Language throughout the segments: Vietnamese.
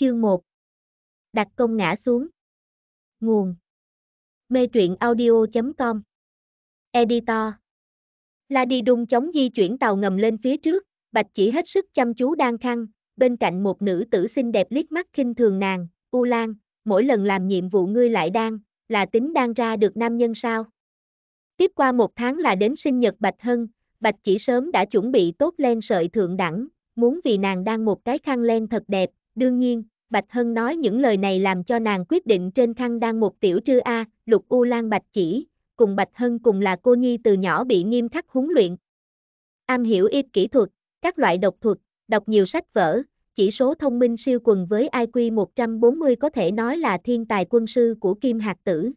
Chương 1 Đặt công ngã xuống Nguồn Mê truyện audio.com Editor La đi đung chống di chuyển tàu ngầm lên phía trước, Bạch chỉ hết sức chăm chú đang khăn, bên cạnh một nữ tử xinh đẹp liếc mắt khinh thường nàng, U Lan, mỗi lần làm nhiệm vụ ngươi lại đang, là tính đang ra được nam nhân sao. Tiếp qua một tháng là đến sinh nhật Bạch Hân, Bạch chỉ sớm đã chuẩn bị tốt len sợi thượng đẳng, muốn vì nàng đang một cái khăn len thật đẹp, đương nhiên, Bạch Hân nói những lời này làm cho nàng quyết định trên khăn đang một tiểu trư A, lục U Lan Bạch chỉ, cùng Bạch Hân cùng là cô nhi từ nhỏ bị nghiêm khắc huấn luyện. Am hiểu ít kỹ thuật, các loại độc thuật, đọc nhiều sách vở, chỉ số thông minh siêu quần với IQ 140 có thể nói là thiên tài quân sư của Kim Hạc Tử.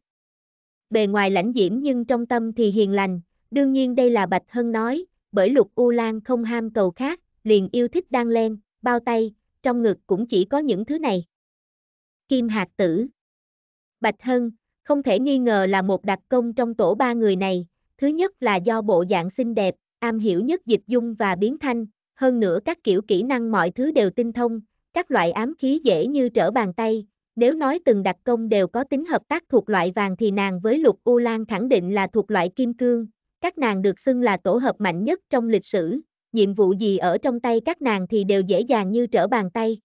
Bề ngoài lãnh diễm nhưng trong tâm thì hiền lành, đương nhiên đây là Bạch Hân nói, bởi Lục U Lan không ham cầu khác, liền yêu thích đan len, bao tay, trong ngực cũng chỉ có những thứ này. Kim Hạc tử Bạch Hân, không thể nghi ngờ là một đặc công trong tổ ba người này, thứ nhất là do bộ dạng xinh đẹp, am hiểu nhất dịch dung và biến thanh, hơn nữa các kiểu kỹ năng mọi thứ đều tinh thông, các loại ám khí dễ như trở bàn tay, nếu nói từng đặc công đều có tính hợp tác thuộc loại vàng thì nàng với lục U Lan khẳng định là thuộc loại kim cương, các nàng được xưng là tổ hợp mạnh nhất trong lịch sử, nhiệm vụ gì ở trong tay các nàng thì đều dễ dàng như trở bàn tay.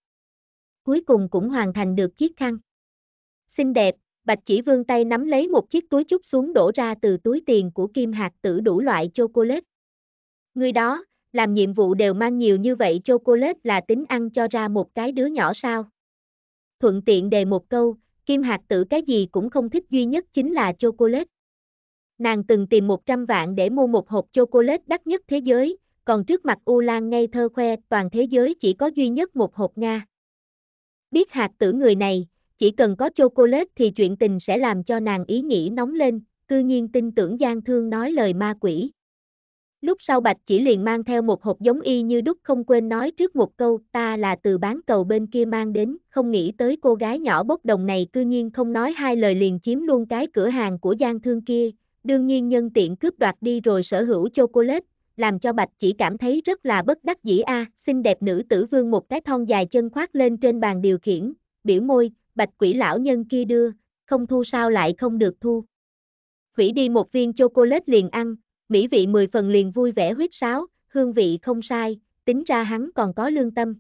Cuối cùng cũng hoàn thành được chiếc khăn. Xinh đẹp, Bạch chỉ vương tay nắm lấy một chiếc túi chút xuống đổ ra từ túi tiền của kim hạt tử đủ loại chocolate. Người đó, làm nhiệm vụ đều mang nhiều như vậy chocolate là tính ăn cho ra một cái đứa nhỏ sao. Thuận tiện đề một câu, kim hạt tử cái gì cũng không thích duy nhất chính là chocolate. Nàng từng tìm 100 vạn để mua một hộp chocolate đắt nhất thế giới, còn trước mặt U Lan ngây thơ khoe toàn thế giới chỉ có duy nhất một hộp Nga. Biết hạt tử người này, chỉ cần có chocolate thì chuyện tình sẽ làm cho nàng ý nghĩ nóng lên, cư nhiên tin tưởng Giang Thương nói lời ma quỷ. Lúc sau Bạch chỉ liền mang theo một hộp giống y như đúc không quên nói trước một câu ta là từ bán cầu bên kia mang đến, không nghĩ tới cô gái nhỏ bốc đồng này cư nhiên không nói hai lời liền chiếm luôn cái cửa hàng của Giang Thương kia, đương nhiên nhân tiện cướp đoạt đi rồi sở hữu chocolate, làm cho Bạch chỉ cảm thấy rất là bất đắc dĩ a, xinh đẹp nữ tử vương một cái thon dài chân khoác lên trên bàn điều khiển, biểu môi, Bạch quỷ lão nhân kia đưa, không thu sao lại không được thu. quỷ đi một viên chocolate liền ăn, mỹ vị mười phần liền vui vẻ huyết sáo, hương vị không sai, tính ra hắn còn có lương tâm.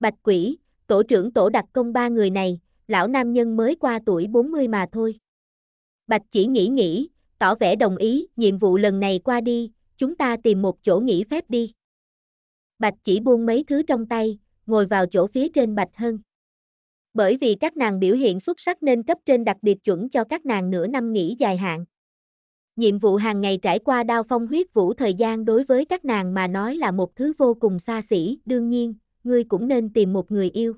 Bạch quỷ, tổ trưởng tổ đặc công ba người này, lão nam nhân mới qua tuổi 40 mà thôi. Bạch chỉ nghĩ nghĩ, tỏ vẻ đồng ý, nhiệm vụ lần này qua đi, chúng ta tìm một chỗ nghỉ phép đi. Bạch chỉ buông mấy thứ trong tay, ngồi vào chỗ phía trên Bạch Hân. Bởi vì các nàng biểu hiện xuất sắc nên cấp trên đặc biệt chuẩn cho các nàng nửa năm nghỉ dài hạn. Nhiệm vụ hàng ngày trải qua đao phong huyết vũ thời gian đối với các nàng mà nói là một thứ vô cùng xa xỉ, đương nhiên, ngươi cũng nên tìm một người yêu.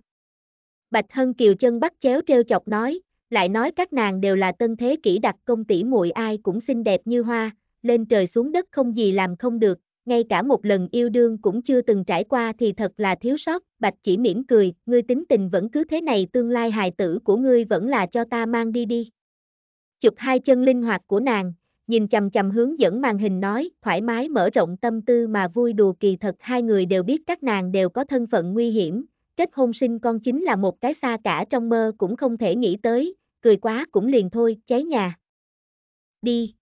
Bạch Hân Kiều chân bắt chéo treo chọc nói, lại nói các nàng đều là tân thế kỹ đặc công tỷ muội ai cũng xinh đẹp như hoa, lên trời xuống đất không gì làm không được, ngay cả một lần yêu đương cũng chưa từng trải qua thì thật là thiếu sót, bạch chỉ mỉm cười, ngươi tính tình vẫn cứ thế này tương lai hài tử của ngươi vẫn là cho ta mang đi đi. Chụp hai chân linh hoạt của nàng, nhìn chầm chầm hướng dẫn màn hình nói, thoải mái mở rộng tâm tư mà vui đùa kỳ thật hai người đều biết các nàng đều có thân phận nguy hiểm, kết hôn sinh con chính là một cái xa cả trong mơ cũng không thể nghĩ tới, cười quá cũng liền thôi, cháy nhà. Đi.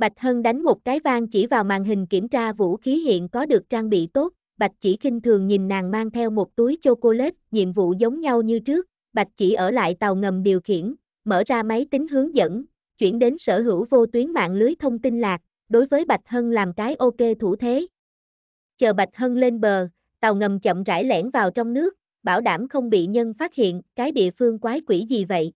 Bạch Hân đánh một cái vang chỉ vào màn hình kiểm tra vũ khí hiện có được trang bị tốt, Bạch chỉ khinh thường nhìn nàng mang theo một túi chocolate, nhiệm vụ giống nhau như trước, Bạch chỉ ở lại tàu ngầm điều khiển, mở ra máy tính hướng dẫn, chuyển đến sở hữu vô tuyến mạng lưới thông tin lạc, đối với Bạch Hân làm cái ok thủ thế. Chờ Bạch Hân lên bờ, tàu ngầm chậm rãi lẻn vào trong nước, bảo đảm không bị nhân phát hiện, cái địa phương quái quỷ gì vậy.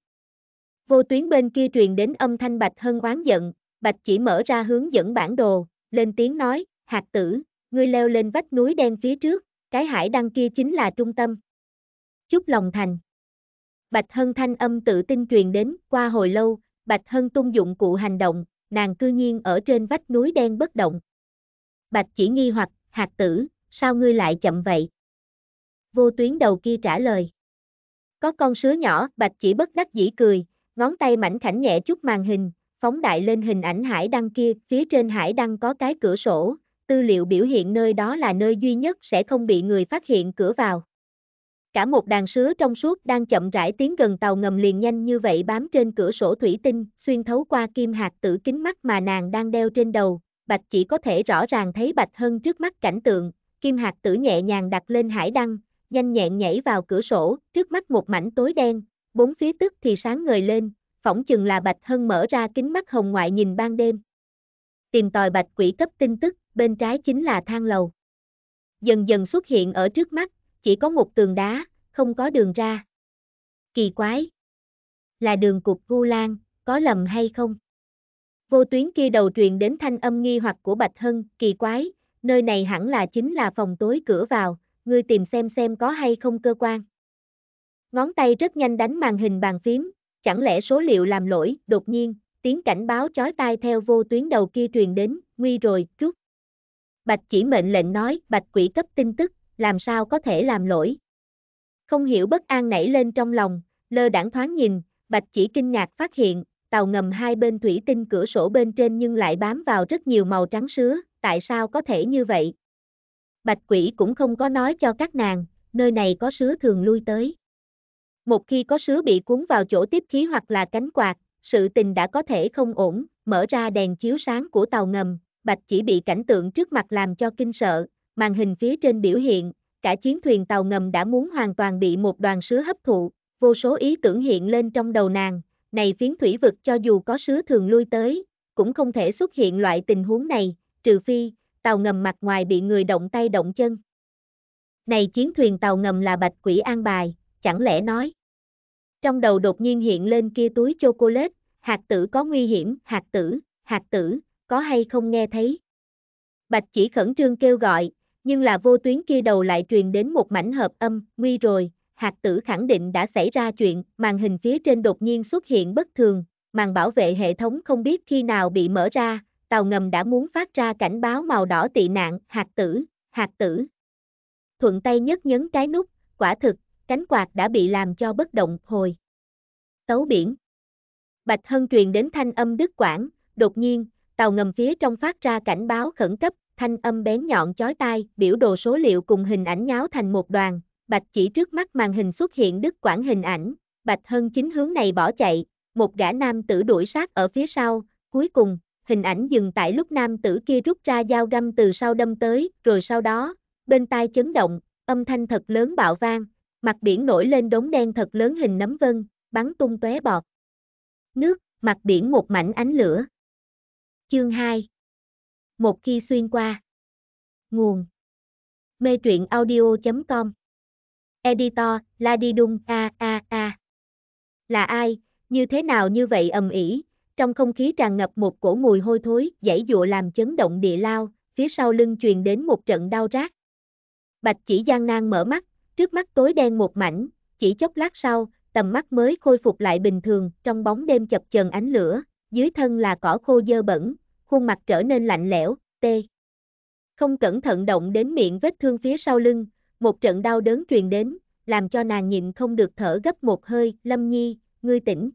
Vô tuyến bên kia truyền đến âm thanh Bạch Hân oán giận, Bạch chỉ mở ra hướng dẫn bản đồ, lên tiếng nói, hạt tử, ngươi leo lên vách núi đen phía trước, cái hải đăng kia chính là trung tâm. Chúc lòng thành. Bạch Hân thanh âm tự tin truyền đến, qua hồi lâu, Bạch Hân tung dụng cụ hành động, nàng cư nhiên ở trên vách núi đen bất động. Bạch chỉ nghi hoặc, hạt tử, sao ngươi lại chậm vậy? Vô tuyến đầu kia trả lời. Có con sứa nhỏ, Bạch chỉ bất đắc dĩ cười, ngón tay mảnh khảnh nhẹ chút màn hình, phóng đại lên hình ảnh hải đăng kia, phía trên hải đăng có cái cửa sổ, tư liệu biểu hiện nơi đó là nơi duy nhất sẽ không bị người phát hiện cửa vào. Cả một đàn sứa trong suốt đang chậm rãi tiến gần tàu ngầm liền nhanh như vậy bám trên cửa sổ thủy tinh, xuyên thấu qua kim hạt tử kính mắt mà nàng đang đeo trên đầu, Bạch chỉ có thể rõ ràng thấy Bạch hơn trước mắt cảnh tượng, kim hạt tử nhẹ nhàng đặt lên hải đăng, nhanh nhẹn nhảy vào cửa sổ, trước mắt một mảnh tối đen, bốn phía tức thì sáng ngời lên, phỏng chừng là Bạch Hân mở ra kính mắt hồng ngoại nhìn ban đêm. Tìm tòi Bạch quỷ cấp tin tức, bên trái chính là thang lầu. Dần dần xuất hiện ở trước mắt, chỉ có một tường đá, không có đường ra. Kỳ quái. Là đường cục vu lan, có lầm hay không? Vô tuyến kia đầu truyền đến thanh âm nghi hoặc của Bạch Hân, kỳ quái, nơi này hẳn là chính là phòng tối cửa vào, ngươi tìm xem xem có hay không cơ quan. Ngón tay rất nhanh đánh màn hình bàn phím, chẳng lẽ số liệu làm lỗi, đột nhiên, tiếng cảnh báo chói tai theo vô tuyến đầu kia truyền đến, nguy rồi, rút. Bạch chỉ mệnh lệnh nói, bạch quỷ cấp tin tức, làm sao có thể làm lỗi. Không hiểu bất an nảy lên trong lòng, lơ đảng thoáng nhìn, bạch chỉ kinh ngạc phát hiện, tàu ngầm hai bên thủy tinh cửa sổ bên trên nhưng lại bám vào rất nhiều màu trắng sứa, tại sao có thể như vậy? Bạch quỷ cũng không có nói cho các nàng, nơi này có sứa thường lui tới. Một khi có sứ bị cuốn vào chỗ tiếp khí hoặc là cánh quạt, sự tình đã có thể không ổn, mở ra đèn chiếu sáng của tàu ngầm, Bạch chỉ bị cảnh tượng trước mặt làm cho kinh sợ, màn hình phía trên biểu hiện, cả chiến thuyền tàu ngầm đã muốn hoàn toàn bị một đoàn sứ hấp thụ, vô số ý tưởng hiện lên trong đầu nàng, này phiến thủy vực cho dù có sứ thường lui tới, cũng không thể xuất hiện loại tình huống này, trừ phi, tàu ngầm mặt ngoài bị người động tay động chân. Này chiến thuyền tàu ngầm là bạch quỷ an bài, chẳng lẽ nói. Trong đầu đột nhiên hiện lên kia túi chocolate, hạt tử có nguy hiểm, hạt tử, hạt tử, có hay không nghe thấy. Bạch chỉ khẩn trương kêu gọi, nhưng là vô tuyến kia đầu lại truyền đến một mảnh hợp âm, nguy rồi, hạt tử khẳng định đã xảy ra chuyện, màn hình phía trên đột nhiên xuất hiện bất thường, màn bảo vệ hệ thống không biết khi nào bị mở ra, tàu ngầm đã muốn phát ra cảnh báo màu đỏ tị nạn, hạt tử, hạt tử. Thuận tay nhất nhấn cái nút, quả thực, cánh quạt đã bị làm cho bất động hồi. Tấu biển Bạch Hân truyền đến thanh âm đứt quảng, đột nhiên, tàu ngầm phía trong phát ra cảnh báo khẩn cấp, thanh âm bén nhọn chói tai, biểu đồ số liệu cùng hình ảnh nháo thành một đoàn, Bạch chỉ trước mắt màn hình xuất hiện đứt quảng hình ảnh, Bạch Hân chính hướng này bỏ chạy, một gã nam tử đuổi sát ở phía sau, cuối cùng, hình ảnh dừng tại lúc nam tử kia rút ra dao găm từ sau đâm tới, rồi sau đó, bên tai chấn động, âm thanh thật lớn bạo vang, Mặt biển nổi lên đống đen thật lớn hình nấm vân, bắn tung tóe bọt. Nước, mặt biển một mảnh ánh lửa. Chương 2 Một khi xuyên qua Nguồn Mê truyện audio.com Editor, Ladidung, a a a Là ai, như thế nào như vậy ầm ĩ trong không khí tràn ngập một cổ mùi hôi thối, dãy dụa làm chấn động địa lao, phía sau lưng truyền đến một trận đau rát. Bạch chỉ gian nan mở mắt, trước mắt tối đen một mảnh, chỉ chốc lát sau, tầm mắt mới khôi phục lại bình thường, trong bóng đêm chập chờn ánh lửa, dưới thân là cỏ khô dơ bẩn, khuôn mặt trở nên lạnh lẽo, tê. Không cẩn thận động đến miệng vết thương phía sau lưng, một trận đau đớn truyền đến, làm cho nàng nhịn không được thở gấp một hơi, Lâm Nhi, ngươi tỉnh.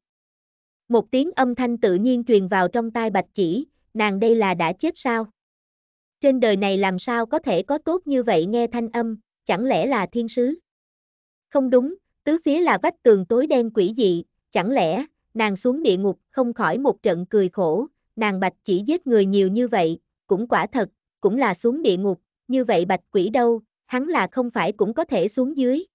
Một tiếng âm thanh tự nhiên truyền vào trong tai Bạch Chỉ, nàng đây là đã chết sao? Trên đời này làm sao có thể có tốt như vậy nghe thanh âm, chẳng lẽ là thiên sứ? Không đúng, tứ phía là vách tường tối đen quỷ dị, chẳng lẽ, nàng xuống địa ngục không khỏi một trận cười khổ, nàng bạch chỉ giết người nhiều như vậy, cũng quả thật, cũng là xuống địa ngục, như vậy bạch quỷ đâu, hắn là không phải cũng có thể xuống dưới.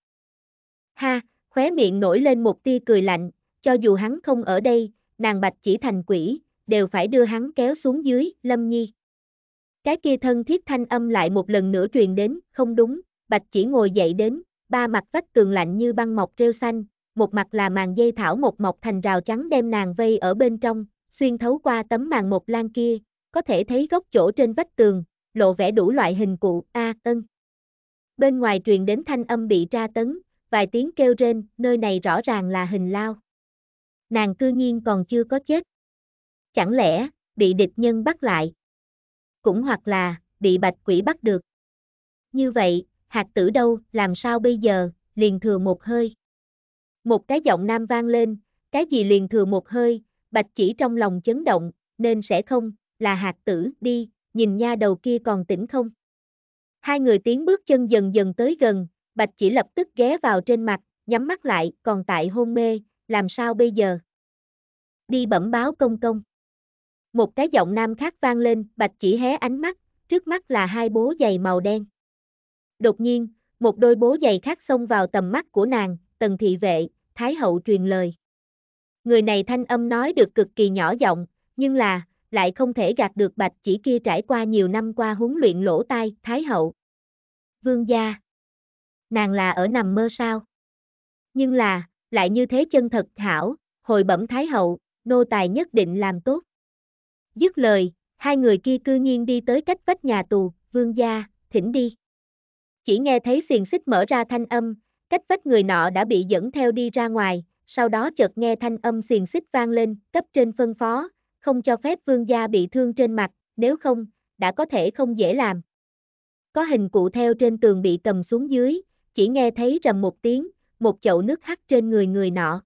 Ha, khóe miệng nổi lên một tia cười lạnh, cho dù hắn không ở đây, nàng bạch chỉ thành quỷ, đều phải đưa hắn kéo xuống dưới, lâm nhi. Cái kia thân thiết thanh âm lại một lần nữa truyền đến, không đúng, Bạch chỉ ngồi dậy đến, ba mặt vách tường lạnh như băng mọc rêu xanh, một mặt là màn dây thảo một mọc thành rào trắng đem nàng vây ở bên trong, xuyên thấu qua tấm màn một lan kia, có thể thấy góc chỗ trên vách tường, lộ vẻ đủ loại hình cụ, a, à, ân. Bên ngoài truyền đến thanh âm bị tra tấn, vài tiếng kêu rên, nơi này rõ ràng là hình lao. Nàng cư nhiên còn chưa có chết. Chẳng lẽ, bị địch nhân bắt lại? Cũng hoặc là, bị bạch quỷ bắt được. Như vậy, hạt tử đâu, làm sao bây giờ, liền thừa một hơi. Một cái giọng nam vang lên, cái gì liền thừa một hơi, bạch chỉ trong lòng chấn động, nên sẽ không, là hạt tử, đi, nhìn nha đầu kia còn tỉnh không. Hai người tiến bước chân dần dần tới gần, bạch chỉ lập tức ghé vào trên mặt, nhắm mắt lại, còn tại hôn mê, làm sao bây giờ? Đi bẩm báo công công. Một cái giọng nam khác vang lên, bạch chỉ hé ánh mắt, trước mắt là hai bố giày màu đen. Đột nhiên, một đôi bố giày khác xông vào tầm mắt của nàng, tần thị vệ, thái hậu truyền lời. Người này thanh âm nói được cực kỳ nhỏ giọng, nhưng là, lại không thể gạt được bạch chỉ kia trải qua nhiều năm qua huấn luyện lỗ tai, thái hậu. Vương gia. Nàng là ở nằm mơ sao? Nhưng là, lại như thế chân thật hảo, hồi bẩm thái hậu, nô tài nhất định làm tốt. Dứt lời, hai người kia cư nhiên đi tới cách vách nhà tù, vương gia, thỉnh đi. Chỉ nghe thấy xiềng xích mở ra thanh âm, cách vách người nọ đã bị dẫn theo đi ra ngoài, sau đó chợt nghe thanh âm xiềng xích vang lên, cấp trên phân phó, không cho phép vương gia bị thương trên mặt, nếu không, đã có thể không dễ làm. Có hình cụ theo trên tường bị cầm xuống dưới, chỉ nghe thấy rầm một tiếng, một chậu nước hắt trên người người nọ.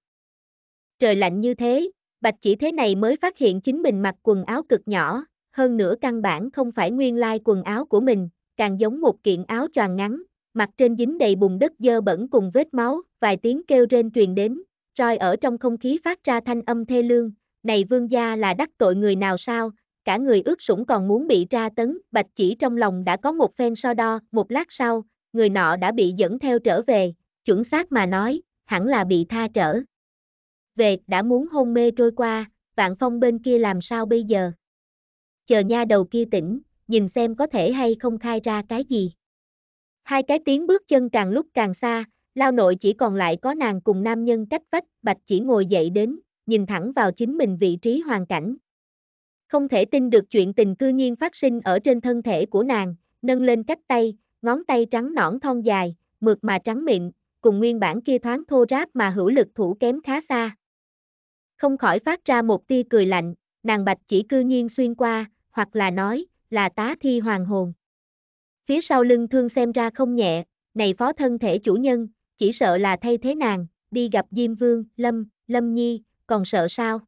Trời lạnh như thế, Bạch chỉ thế này mới phát hiện chính mình mặc quần áo cực nhỏ, hơn nữa căn bản không phải nguyên lai quần áo của mình, càng giống một kiện áo choàng ngắn, mặt trên dính đầy bùn đất dơ bẩn cùng vết máu, vài tiếng kêu rên truyền đến, roi ở trong không khí phát ra thanh âm thê lương, này vương gia là đắc tội người nào sao, cả người ướt sũng còn muốn bị tra tấn, bạch chỉ trong lòng đã có một phen so đo, một lát sau, người nọ đã bị dẫn theo trở về, chuẩn xác mà nói, hẳn là bị tha trở. Về, đã muốn hôn mê trôi qua, vạn phong bên kia làm sao bây giờ? Chờ nha đầu kia tỉnh, nhìn xem có thể hay không khai ra cái gì. Hai cái tiếng bước chân càng lúc càng xa, lao nội chỉ còn lại có nàng cùng nam nhân cách vách, bạch chỉ ngồi dậy đến, nhìn thẳng vào chính mình vị trí hoàn cảnh. Không thể tin được chuyện tình cư nhiên phát sinh ở trên thân thể của nàng, nâng lên cách tay, ngón tay trắng nõn thon dài, mượt mà trắng miệng, cùng nguyên bản kia thoáng thô ráp mà hữu lực thủ kém khá xa. Không khỏi phát ra một tia cười lạnh, nàng bạch chỉ cư nhiên xuyên qua, hoặc là nói, là tá thi hoàng hồn. Phía sau lưng thương xem ra không nhẹ, này phó thân thể chủ nhân, chỉ sợ là thay thế nàng, đi gặp Diêm Vương, Lâm, Lâm Nhi, còn sợ sao?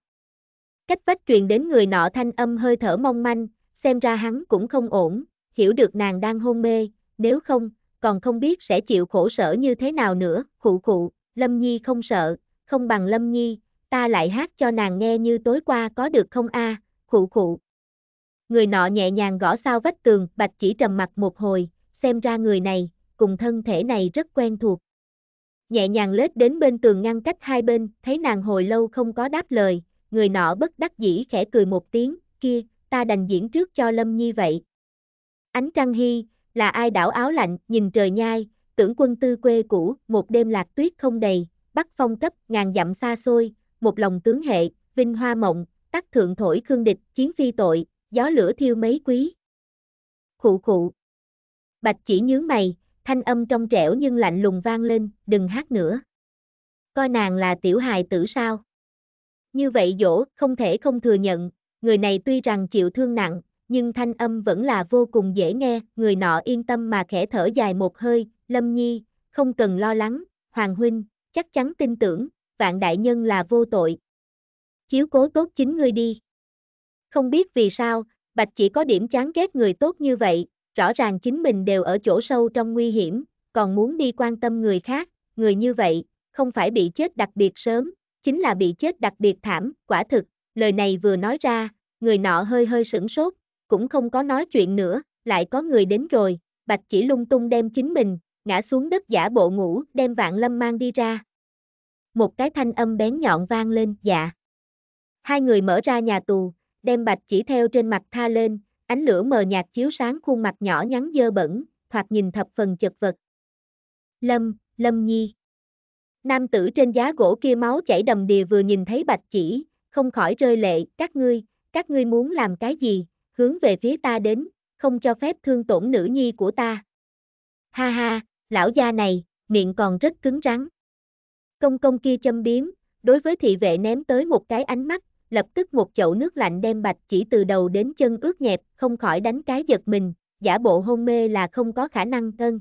Cách vách truyền đến người nọ thanh âm hơi thở mong manh, xem ra hắn cũng không ổn, hiểu được nàng đang hôn mê, nếu không, còn không biết sẽ chịu khổ sở như thế nào nữa, khụ khụ, Lâm Nhi không sợ, không bằng Lâm Nhi, ta lại hát cho nàng nghe như tối qua có được không a? À? khụ khụ, người nọ nhẹ nhàng gõ sao vách tường, bạch chỉ trầm mặt một hồi, xem ra người này, cùng thân thể này rất quen thuộc. Nhẹ nhàng lết đến bên tường ngăn cách hai bên, thấy nàng hồi lâu không có đáp lời, người nọ bất đắc dĩ khẽ cười một tiếng, kia, ta đành diễn trước cho Lâm Nhi vậy. Ánh trăng hy, là ai đảo áo lạnh, nhìn trời nhai, tưởng quân tư quê cũ, một đêm lạc tuyết không đầy, bắc phong cấp, ngàn dặm xa xôi, một lòng tướng hệ, vinh hoa mộng, tắc thượng thổi khương địch, chiến phi tội, gió lửa thiêu mấy quý. Khụ khụ. Bạch chỉ nhướng mày, thanh âm trong trẻo nhưng lạnh lùng vang lên, đừng hát nữa. Coi nàng là tiểu hài tử sao? Như vậy dỗ, không thể không thừa nhận, người này tuy rằng chịu thương nặng, nhưng thanh âm vẫn là vô cùng dễ nghe, người nọ yên tâm mà khẽ thở dài một hơi, lâm nhi, không cần lo lắng, hoàng huynh, chắc chắn tin tưởng, vạn đại nhân là vô tội. Chiếu cố tốt chính ngươi đi. Không biết vì sao, Bạch chỉ có điểm chán ghét người tốt như vậy, rõ ràng chính mình đều ở chỗ sâu trong nguy hiểm, còn muốn đi quan tâm người khác, người như vậy, không phải bị chết đặc biệt sớm, chính là bị chết đặc biệt thảm, quả thực, lời này vừa nói ra, người nọ hơi hơi sửng sốt, cũng không có nói chuyện nữa, lại có người đến rồi, Bạch chỉ lung tung đem chính mình, ngã xuống đất giả bộ ngủ, đem vạn lâm mang đi ra. Một cái thanh âm bén nhọn vang lên, dạ. Hai người mở ra nhà tù, đem bạch chỉ theo trên mặt tha lên, ánh lửa mờ nhạt chiếu sáng khuôn mặt nhỏ nhắn dơ bẩn, thoạt nhìn thập phần chật vật. Lâm, Lâm Nhi. Nam tử trên giá gỗ kia máu chảy đầm đìa vừa nhìn thấy bạch chỉ, không khỏi rơi lệ, các ngươi, các ngươi muốn làm cái gì, hướng về phía ta đến, không cho phép thương tổn nữ nhi của ta. Ha ha, lão gia này, miệng còn rất cứng rắn. Công công kia châm biếm, đối với thị vệ ném tới một cái ánh mắt, lập tức một chậu nước lạnh đem bạch chỉ từ đầu đến chân ướt nhẹp, không khỏi đánh cái giật mình, giả bộ hôn mê là không có khả năng cân.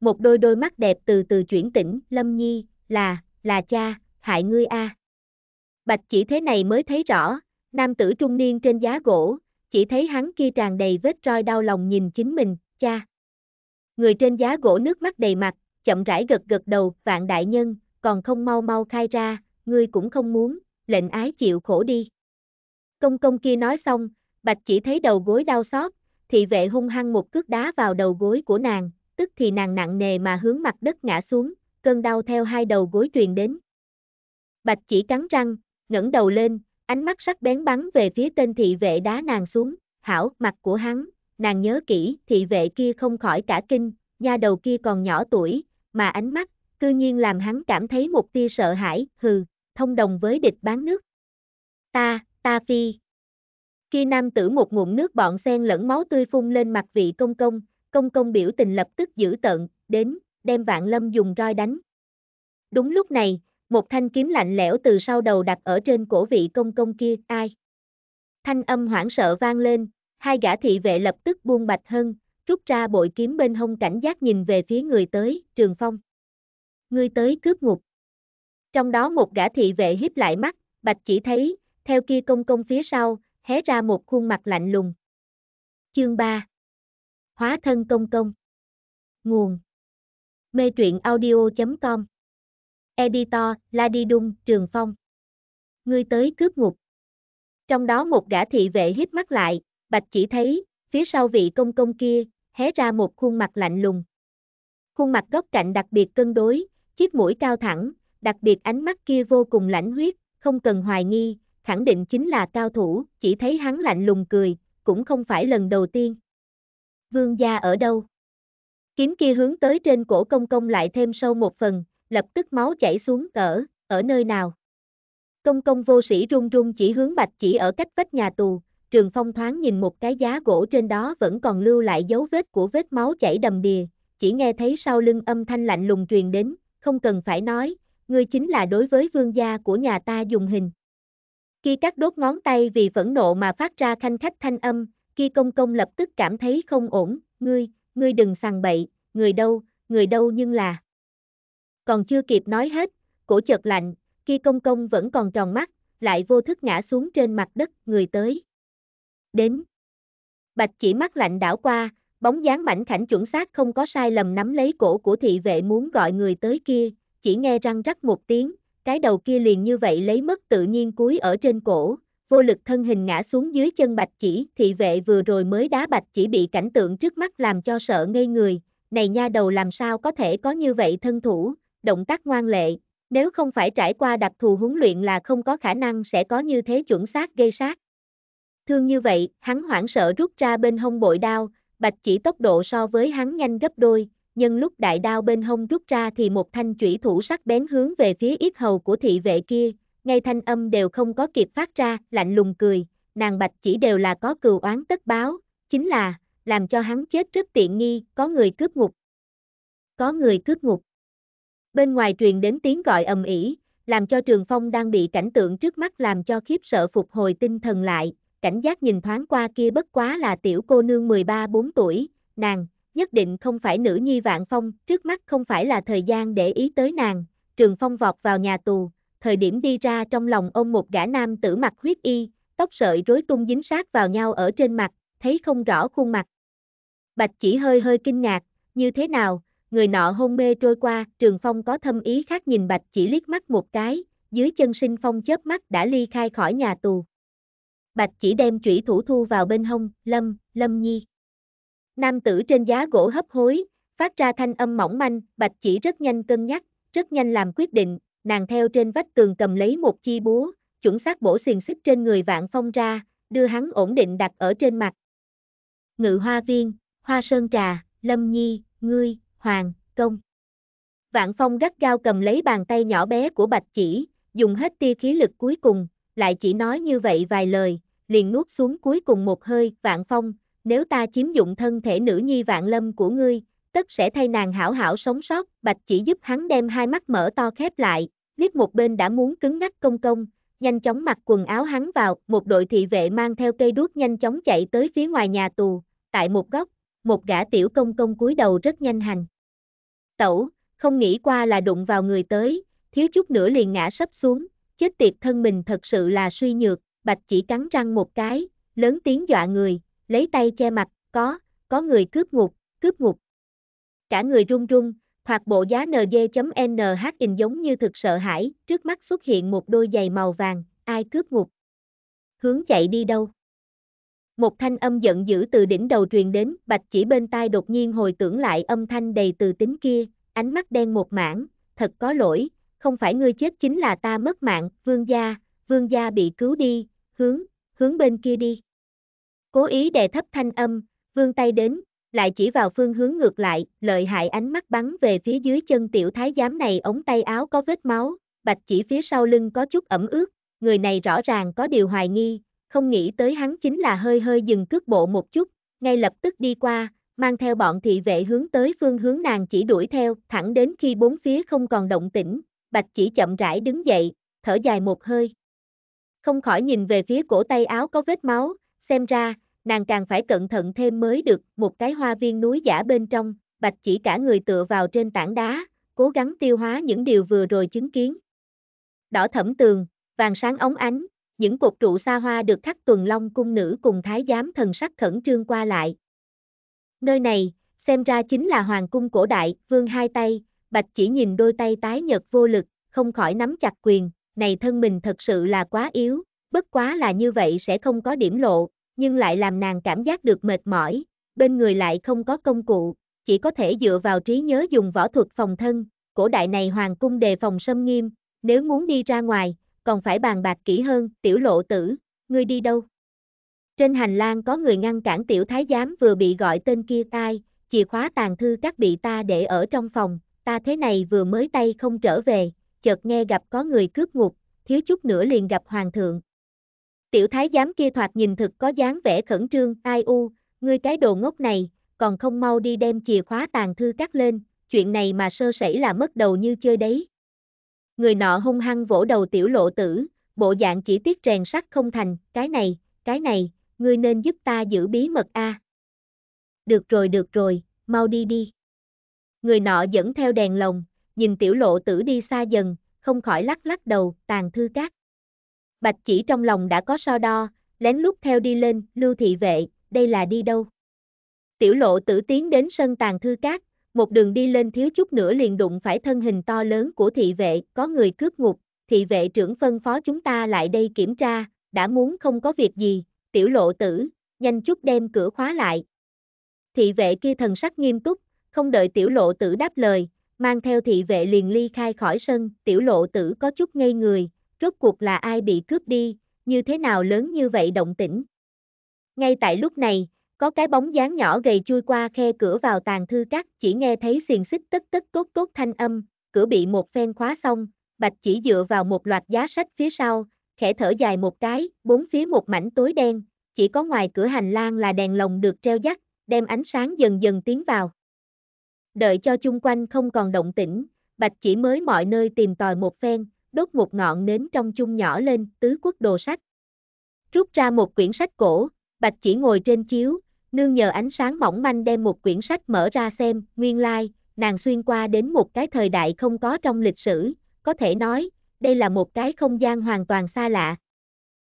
Một đôi đôi mắt đẹp từ từ chuyển tỉnh, Lâm Nhi, là, là cha, hại ngươi a. Bạch chỉ thế này mới thấy rõ, nam tử trung niên trên giá gỗ, chỉ thấy hắn kia tràn đầy vết roi đau lòng nhìn chính mình, cha. Người trên giá gỗ nước mắt đầy mặt, chậm rãi gật gật đầu, vạn đại nhân, còn không mau mau khai ra, ngươi cũng không muốn, lệnh ái chịu khổ đi. Công công kia nói xong, bạch chỉ thấy đầu gối đau xót, thị vệ hung hăng một cước đá vào đầu gối của nàng, tức thì nàng nặng nề mà hướng mặt đất ngã xuống, cơn đau theo hai đầu gối truyền đến. Bạch chỉ cắn răng, ngẩng đầu lên, ánh mắt sắc bén bắn về phía tên thị vệ đá nàng xuống, hảo mặt của hắn, nàng nhớ kỹ, thị vệ kia không khỏi cả kinh, nha đầu kia còn nhỏ tuổi, mà ánh mắt, cư nhiên làm hắn cảm thấy một tia sợ hãi, hừ, thông đồng với địch bán nước. Ta, ta phi. Khi nam tử một ngụm nước bọn sen lẫn máu tươi phun lên mặt vị công công, công công biểu tình lập tức giữ tợn, đến, đem vạn lâm dùng roi đánh. Đúng lúc này, một thanh kiếm lạnh lẽo từ sau đầu đặt ở trên cổ vị công công kia, ai? Thanh âm hoảng sợ vang lên, hai gã thị vệ lập tức buông bạch hơn, rút ra bội kiếm bên hông cảnh giác nhìn về phía người tới, Trường Phong. Ngươi tới cướp ngục. Trong đó một gã thị vệ hiếp lại mắt, bạch chỉ thấy, theo kia công công phía sau, hé ra một khuôn mặt lạnh lùng. Chương 3 Hóa thân công công Nguồn Mê truyện audio.com Editor, Ladidung, Trường Phong Ngươi tới cướp ngục Trong đó một gã thị vệ hiếp mắt lại, bạch chỉ thấy, phía sau vị công công kia, hé ra một khuôn mặt lạnh lùng. Khuôn mặt góc cạnh đặc biệt cân đối, chiếc mũi cao thẳng, đặc biệt ánh mắt kia vô cùng lãnh huyết, không cần hoài nghi, khẳng định chính là cao thủ, chỉ thấy hắn lạnh lùng cười, cũng không phải lần đầu tiên. Vương gia ở đâu? Kiếm kia hướng tới trên cổ công công lại thêm sâu một phần, lập tức máu chảy xuống cỡ, ở nơi nào? Công công vô sĩ run run chỉ hướng bạch chỉ ở cách vách nhà tù, trường phong thoáng nhìn một cái giá gỗ trên đó vẫn còn lưu lại dấu vết của vết máu chảy đầm đìa, chỉ nghe thấy sau lưng âm thanh lạnh lùng truyền đến, không cần phải nói, ngươi chính là đối với vương gia của nhà ta dùng hình. Khi các đốt ngón tay vì phẫn nộ mà phát ra khanh khách thanh âm, khi công công lập tức cảm thấy không ổn, ngươi, ngươi đừng sằng bậy, người đâu, người đâu nhưng là. Còn chưa kịp nói hết, cổ chợt lạnh, khi công công vẫn còn tròn mắt, lại vô thức ngã xuống trên mặt đất, người tới. Đến. Bạch chỉ mắt lạnh đảo qua, bóng dáng mảnh khảnh chuẩn xác không có sai lầm nắm lấy cổ của thị vệ muốn gọi người tới kia, chỉ nghe răng rắc một tiếng, cái đầu kia liền như vậy lấy mất tự nhiên cúi ở trên cổ, vô lực thân hình ngã xuống dưới chân bạch chỉ, thị vệ vừa rồi mới đá bạch chỉ bị cảnh tượng trước mắt làm cho sợ ngây người, này nha đầu làm sao có thể có như vậy thân thủ, động tác ngoan lệ, nếu không phải trải qua đặc thù huấn luyện là không có khả năng sẽ có như thế chuẩn xác gây sát. Thương như vậy, hắn hoảng sợ rút ra bên hông bội đao, bạch chỉ tốc độ so với hắn nhanh gấp đôi, nhân lúc đại đao bên hông rút ra thì một thanh chủy thủ sắc bén hướng về phía yết hầu của thị vệ kia, ngay thanh âm đều không có kịp phát ra, lạnh lùng cười, nàng bạch chỉ đều là có cừu oán tất báo, chính là, làm cho hắn chết rất tiện nghi, có người cướp ngục. Có người cướp ngục. Bên ngoài truyền đến tiếng gọi ầm ĩ, làm cho Trường Phong đang bị cảnh tượng trước mắt làm cho khiếp sợ phục hồi tinh thần lại, cảnh giác nhìn thoáng qua kia bất quá là tiểu cô nương 13-4 tuổi, nàng, nhất định không phải nữ nhi vạn phong, trước mắt không phải là thời gian để ý tới nàng, trường phong vọt vào nhà tù, thời điểm đi ra trong lòng ông một gã nam tử mặt huyết y, tóc sợi rối tung dính sát vào nhau ở trên mặt, thấy không rõ khuôn mặt. Bạch chỉ hơi hơi kinh ngạc, như thế nào, người nọ hôn mê trôi qua, trường phong có thâm ý khác nhìn bạch chỉ liếc mắt một cái, dưới chân sinh phong chớp mắt đã ly khai khỏi nhà tù. Bạch chỉ đem chủy thủ thu vào bên hông, lâm, lâm nhi. Nam tử trên giá gỗ hấp hối, phát ra thanh âm mỏng manh, bạch chỉ rất nhanh cân nhắc, rất nhanh làm quyết định, nàng theo trên vách tường cầm lấy một chi búa, chuẩn xác bổ xiềng xích trên người vạn phong ra, đưa hắn ổn định đặt ở trên mặt. Ngự hoa viên, hoa sơn trà, lâm nhi, ngươi, hoàng, công. Vạn phong gắt gao cầm lấy bàn tay nhỏ bé của bạch chỉ, dùng hết tia khí lực cuối cùng, lại chỉ nói như vậy vài lời, liền nuốt xuống cuối cùng một hơi, vạn phong, nếu ta chiếm dụng thân thể nữ nhi vạn lâm của ngươi, tất sẽ thay nàng hảo hảo sống sót, bạch chỉ giúp hắn đem hai mắt mở to khép lại, liếc một bên đã muốn cứng ngắc công công, nhanh chóng mặc quần áo hắn vào, một đội thị vệ mang theo cây đuốc nhanh chóng chạy tới phía ngoài nhà tù, tại một góc, một gã tiểu công công cúi đầu rất nhanh hành. Tẩu, không nghĩ qua là đụng vào người tới, thiếu chút nữa liền ngã sấp xuống, chết tiệt thân mình thật sự là suy nhược, bạch chỉ cắn răng một cái, lớn tiếng dọa người, lấy tay che mặt, có, có người cướp ngục, cướp ngục. Cả người run run, hoặc bộ giá NG.NH in giống như thực sợ hãi, trước mắt xuất hiện một đôi giày màu vàng, ai cướp ngục. Hướng chạy đi đâu? Một thanh âm giận dữ từ đỉnh đầu truyền đến, bạch chỉ bên tai đột nhiên hồi tưởng lại âm thanh đầy từ tính kia, ánh mắt đen một mảng, thật có lỗi, không phải ngươi chết chính là ta mất mạng, vương gia, vương gia bị cứu đi, hướng, hướng bên kia đi. Cố ý đè thấp thanh âm, vươn tay đến, lại chỉ vào phương hướng ngược lại, lợi hại ánh mắt bắn về phía dưới chân tiểu thái giám này ống tay áo có vết máu, bạch chỉ phía sau lưng có chút ẩm ướt, người này rõ ràng có điều hoài nghi, không nghĩ tới hắn chính là hơi hơi dừng cước bộ một chút, ngay lập tức đi qua, mang theo bọn thị vệ hướng tới phương hướng nàng chỉ đuổi theo, thẳng đến khi bốn phía không còn động tĩnh, bạch chỉ chậm rãi đứng dậy, thở dài một hơi. Không khỏi nhìn về phía cổ tay áo có vết máu, xem ra, nàng càng phải cẩn thận thêm mới được, một cái hoa viên núi giả bên trong, bạch chỉ cả người tựa vào trên tảng đá, cố gắng tiêu hóa những điều vừa rồi chứng kiến. Đỏ thẫm tường, vàng sáng ống ánh, những cột trụ xa hoa được khắc tuần long cung nữ cùng thái giám thần sắc khẩn trương qua lại. Nơi này, xem ra chính là hoàng cung cổ đại, vương hai tay, bạch chỉ nhìn đôi tay tái nhợt vô lực, không khỏi nắm chặt quyền, này thân mình thật sự là quá yếu, bất quá là như vậy sẽ không có điểm lộ, nhưng lại làm nàng cảm giác được mệt mỏi, bên người lại không có công cụ, chỉ có thể dựa vào trí nhớ dùng võ thuật phòng thân, cổ đại này hoàng cung đề phòng xâm nghiêm, nếu muốn đi ra ngoài, còn phải bàn bạc kỹ hơn, tiểu lộ tử, ngươi đi đâu? Trên hành lang có người ngăn cản tiểu thái giám vừa bị gọi tên kia tai, chìa khóa tàn thư các bị ta để ở trong phòng, ta thế này vừa mới tay không trở về, chợt nghe gặp có người cướp ngục, thiếu chút nữa liền gặp hoàng thượng, Tiểu thái giám kia thoạt nhìn thực có dáng vẻ khẩn trương, ai u, ngươi cái đồ ngốc này, còn không mau đi đem chìa khóa tàn thư cắt lên, chuyện này mà sơ sẩy là mất đầu như chơi đấy. Người nọ hung hăng vỗ đầu tiểu lộ tử, bộ dạng chỉ tiếc rèn sắt không thành, cái này, cái này, ngươi nên giúp ta giữ bí mật a. Được rồi được rồi, mau đi đi. Người nọ dẫn theo đèn lồng, nhìn tiểu lộ tử đi xa dần, không khỏi lắc lắc đầu, tàn thư cát. Bạch chỉ trong lòng đã có so đo, lén lút theo đi lên, lưu thị vệ, đây là đi đâu? Tiểu lộ tử tiến đến sân tàn thư cát, một đường đi lên thiếu chút nữa liền đụng phải thân hình to lớn của thị vệ, có người cướp ngục, thị vệ trưởng phân phó chúng ta lại đây kiểm tra, đã muốn không có việc gì, tiểu lộ tử, nhanh chút đem cửa khóa lại. Thị vệ kia thần sắc nghiêm túc, không đợi tiểu lộ tử đáp lời, mang theo thị vệ liền ly khai khỏi sân, tiểu lộ tử có chút ngây người, rốt cuộc là ai bị cướp đi, như thế nào lớn như vậy động tĩnh. Ngay tại lúc này, có cái bóng dáng nhỏ gầy chui qua khe cửa vào tàn thư cắt, chỉ nghe thấy xiềng xích tất tất tốt tốt thanh âm, cửa bị một phen khóa xong, bạch chỉ dựa vào một loạt giá sách phía sau, khẽ thở dài một cái, bốn phía một mảnh tối đen, chỉ có ngoài cửa hành lang là đèn lồng được treo dắt, đem ánh sáng dần dần tiến vào. Đợi cho chung quanh không còn động tĩnh, bạch chỉ mới mọi nơi tìm tòi một phen, đốt một ngọn nến trong chung nhỏ lên, tứ quốc đồ sách. Rút ra một quyển sách cổ, Bạch chỉ ngồi trên chiếu, nương nhờ ánh sáng mỏng manh đem một quyển sách mở ra xem, nguyên lai, like, nàng xuyên qua đến một cái thời đại không có trong lịch sử, có thể nói, đây là một cái không gian hoàn toàn xa lạ.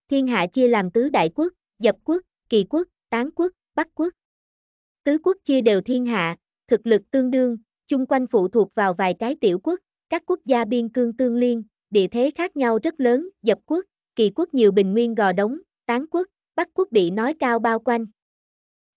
Thiên hạ chia làm tứ đại quốc, dập quốc, kỳ quốc, tán quốc, bắc quốc. Tứ quốc chia đều thiên hạ, thực lực tương đương, chung quanh phụ thuộc vào vài cái tiểu quốc, các quốc gia biên cương tương liên, địa thế khác nhau rất lớn, dập quốc, kỳ quốc nhiều bình nguyên gò đống, tán quốc, bắc quốc bị nói cao bao quanh.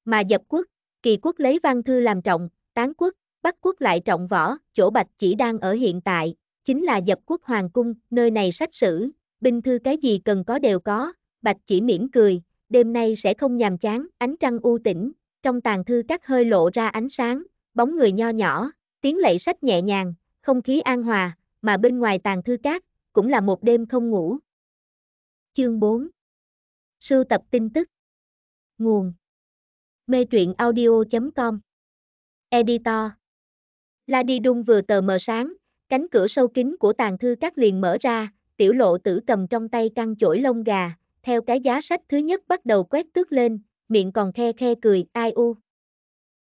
Mà dập quốc, kỳ quốc lấy văn thư làm trọng, tán quốc, bắc quốc lại trọng võ, chỗ bạch chỉ đang ở hiện tại, chính là dập quốc hoàng cung, nơi này sách sử, binh thư cái gì cần có đều có, bạch chỉ mỉm cười, đêm nay sẽ không nhàm chán, ánh trăng u tĩnh, trong tàn thư các hơi lộ ra ánh sáng, bóng người nho nhỏ, tiếng lạy sách nhẹ nhàng, không khí an hòa, mà bên ngoài tàn thư cát, cũng là một đêm không ngủ. Chương 4 Sưu tập tin tức Nguồn Mê truyện audio.com Editor La Đi Đung vừa tờ mờ sáng, cánh cửa sâu kín của tàn thư cát liền mở ra, tiểu lộ tử cầm trong tay căng chổi lông gà, theo cái giá sách thứ nhất bắt đầu quét tước lên, miệng còn khe khe cười, ai u.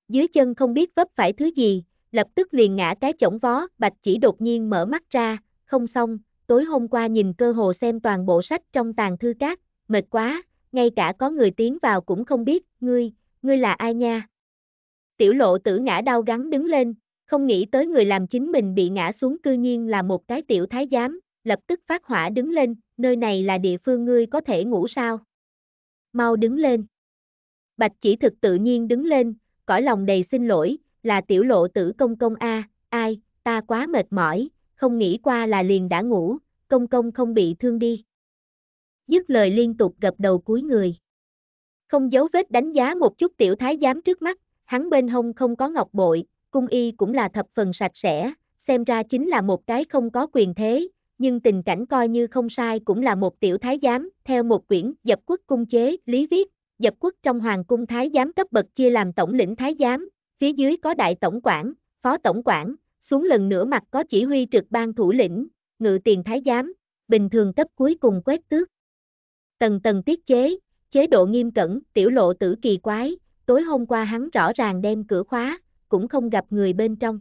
Dưới chân không biết vấp phải thứ gì, lập tức liền ngã cái chổng vó, bạch chỉ đột nhiên mở mắt ra, không xong, tối hôm qua nhìn cơ hồ xem toàn bộ sách trong tàng thư cát, mệt quá, ngay cả có người tiến vào cũng không biết, ngươi, ngươi là ai nha? Tiểu lộ tử ngã đau gắng đứng lên, không nghĩ tới người làm chính mình bị ngã xuống cư nhiên là một cái tiểu thái giám, lập tức phát hỏa đứng lên, nơi này là địa phương ngươi có thể ngủ sao? Mau đứng lên. Bạch chỉ thực tự nhiên đứng lên, cõi lòng đầy xin lỗi, là tiểu lộ tử công công a, ai, ta quá mệt mỏi, không nghĩ qua là liền đã ngủ, công công không bị thương đi. Dứt lời liên tục gập đầu cúi người. Không giấu vết đánh giá một chút tiểu thái giám trước mắt, hắn bên hông không có ngọc bội, cung y cũng là thập phần sạch sẽ, xem ra chính là một cái không có quyền thế, nhưng tình cảnh coi như không sai cũng là một tiểu thái giám, theo một quyển dập quốc cung chế, lý viết, dập quốc trong hoàng cung thái giám cấp bậc chia làm tổng lĩnh thái giám, phía dưới có đại tổng quản, phó tổng quản, xuống lần nữa mặt có chỉ huy trực ban thủ lĩnh, ngự tiền thái giám, bình thường cấp cuối cùng quét tước. Tầng tầng tiết chế, chế độ nghiêm cẩn, tiểu lộ tử kỳ quái, tối hôm qua hắn rõ ràng đem cửa khóa, cũng không gặp người bên trong.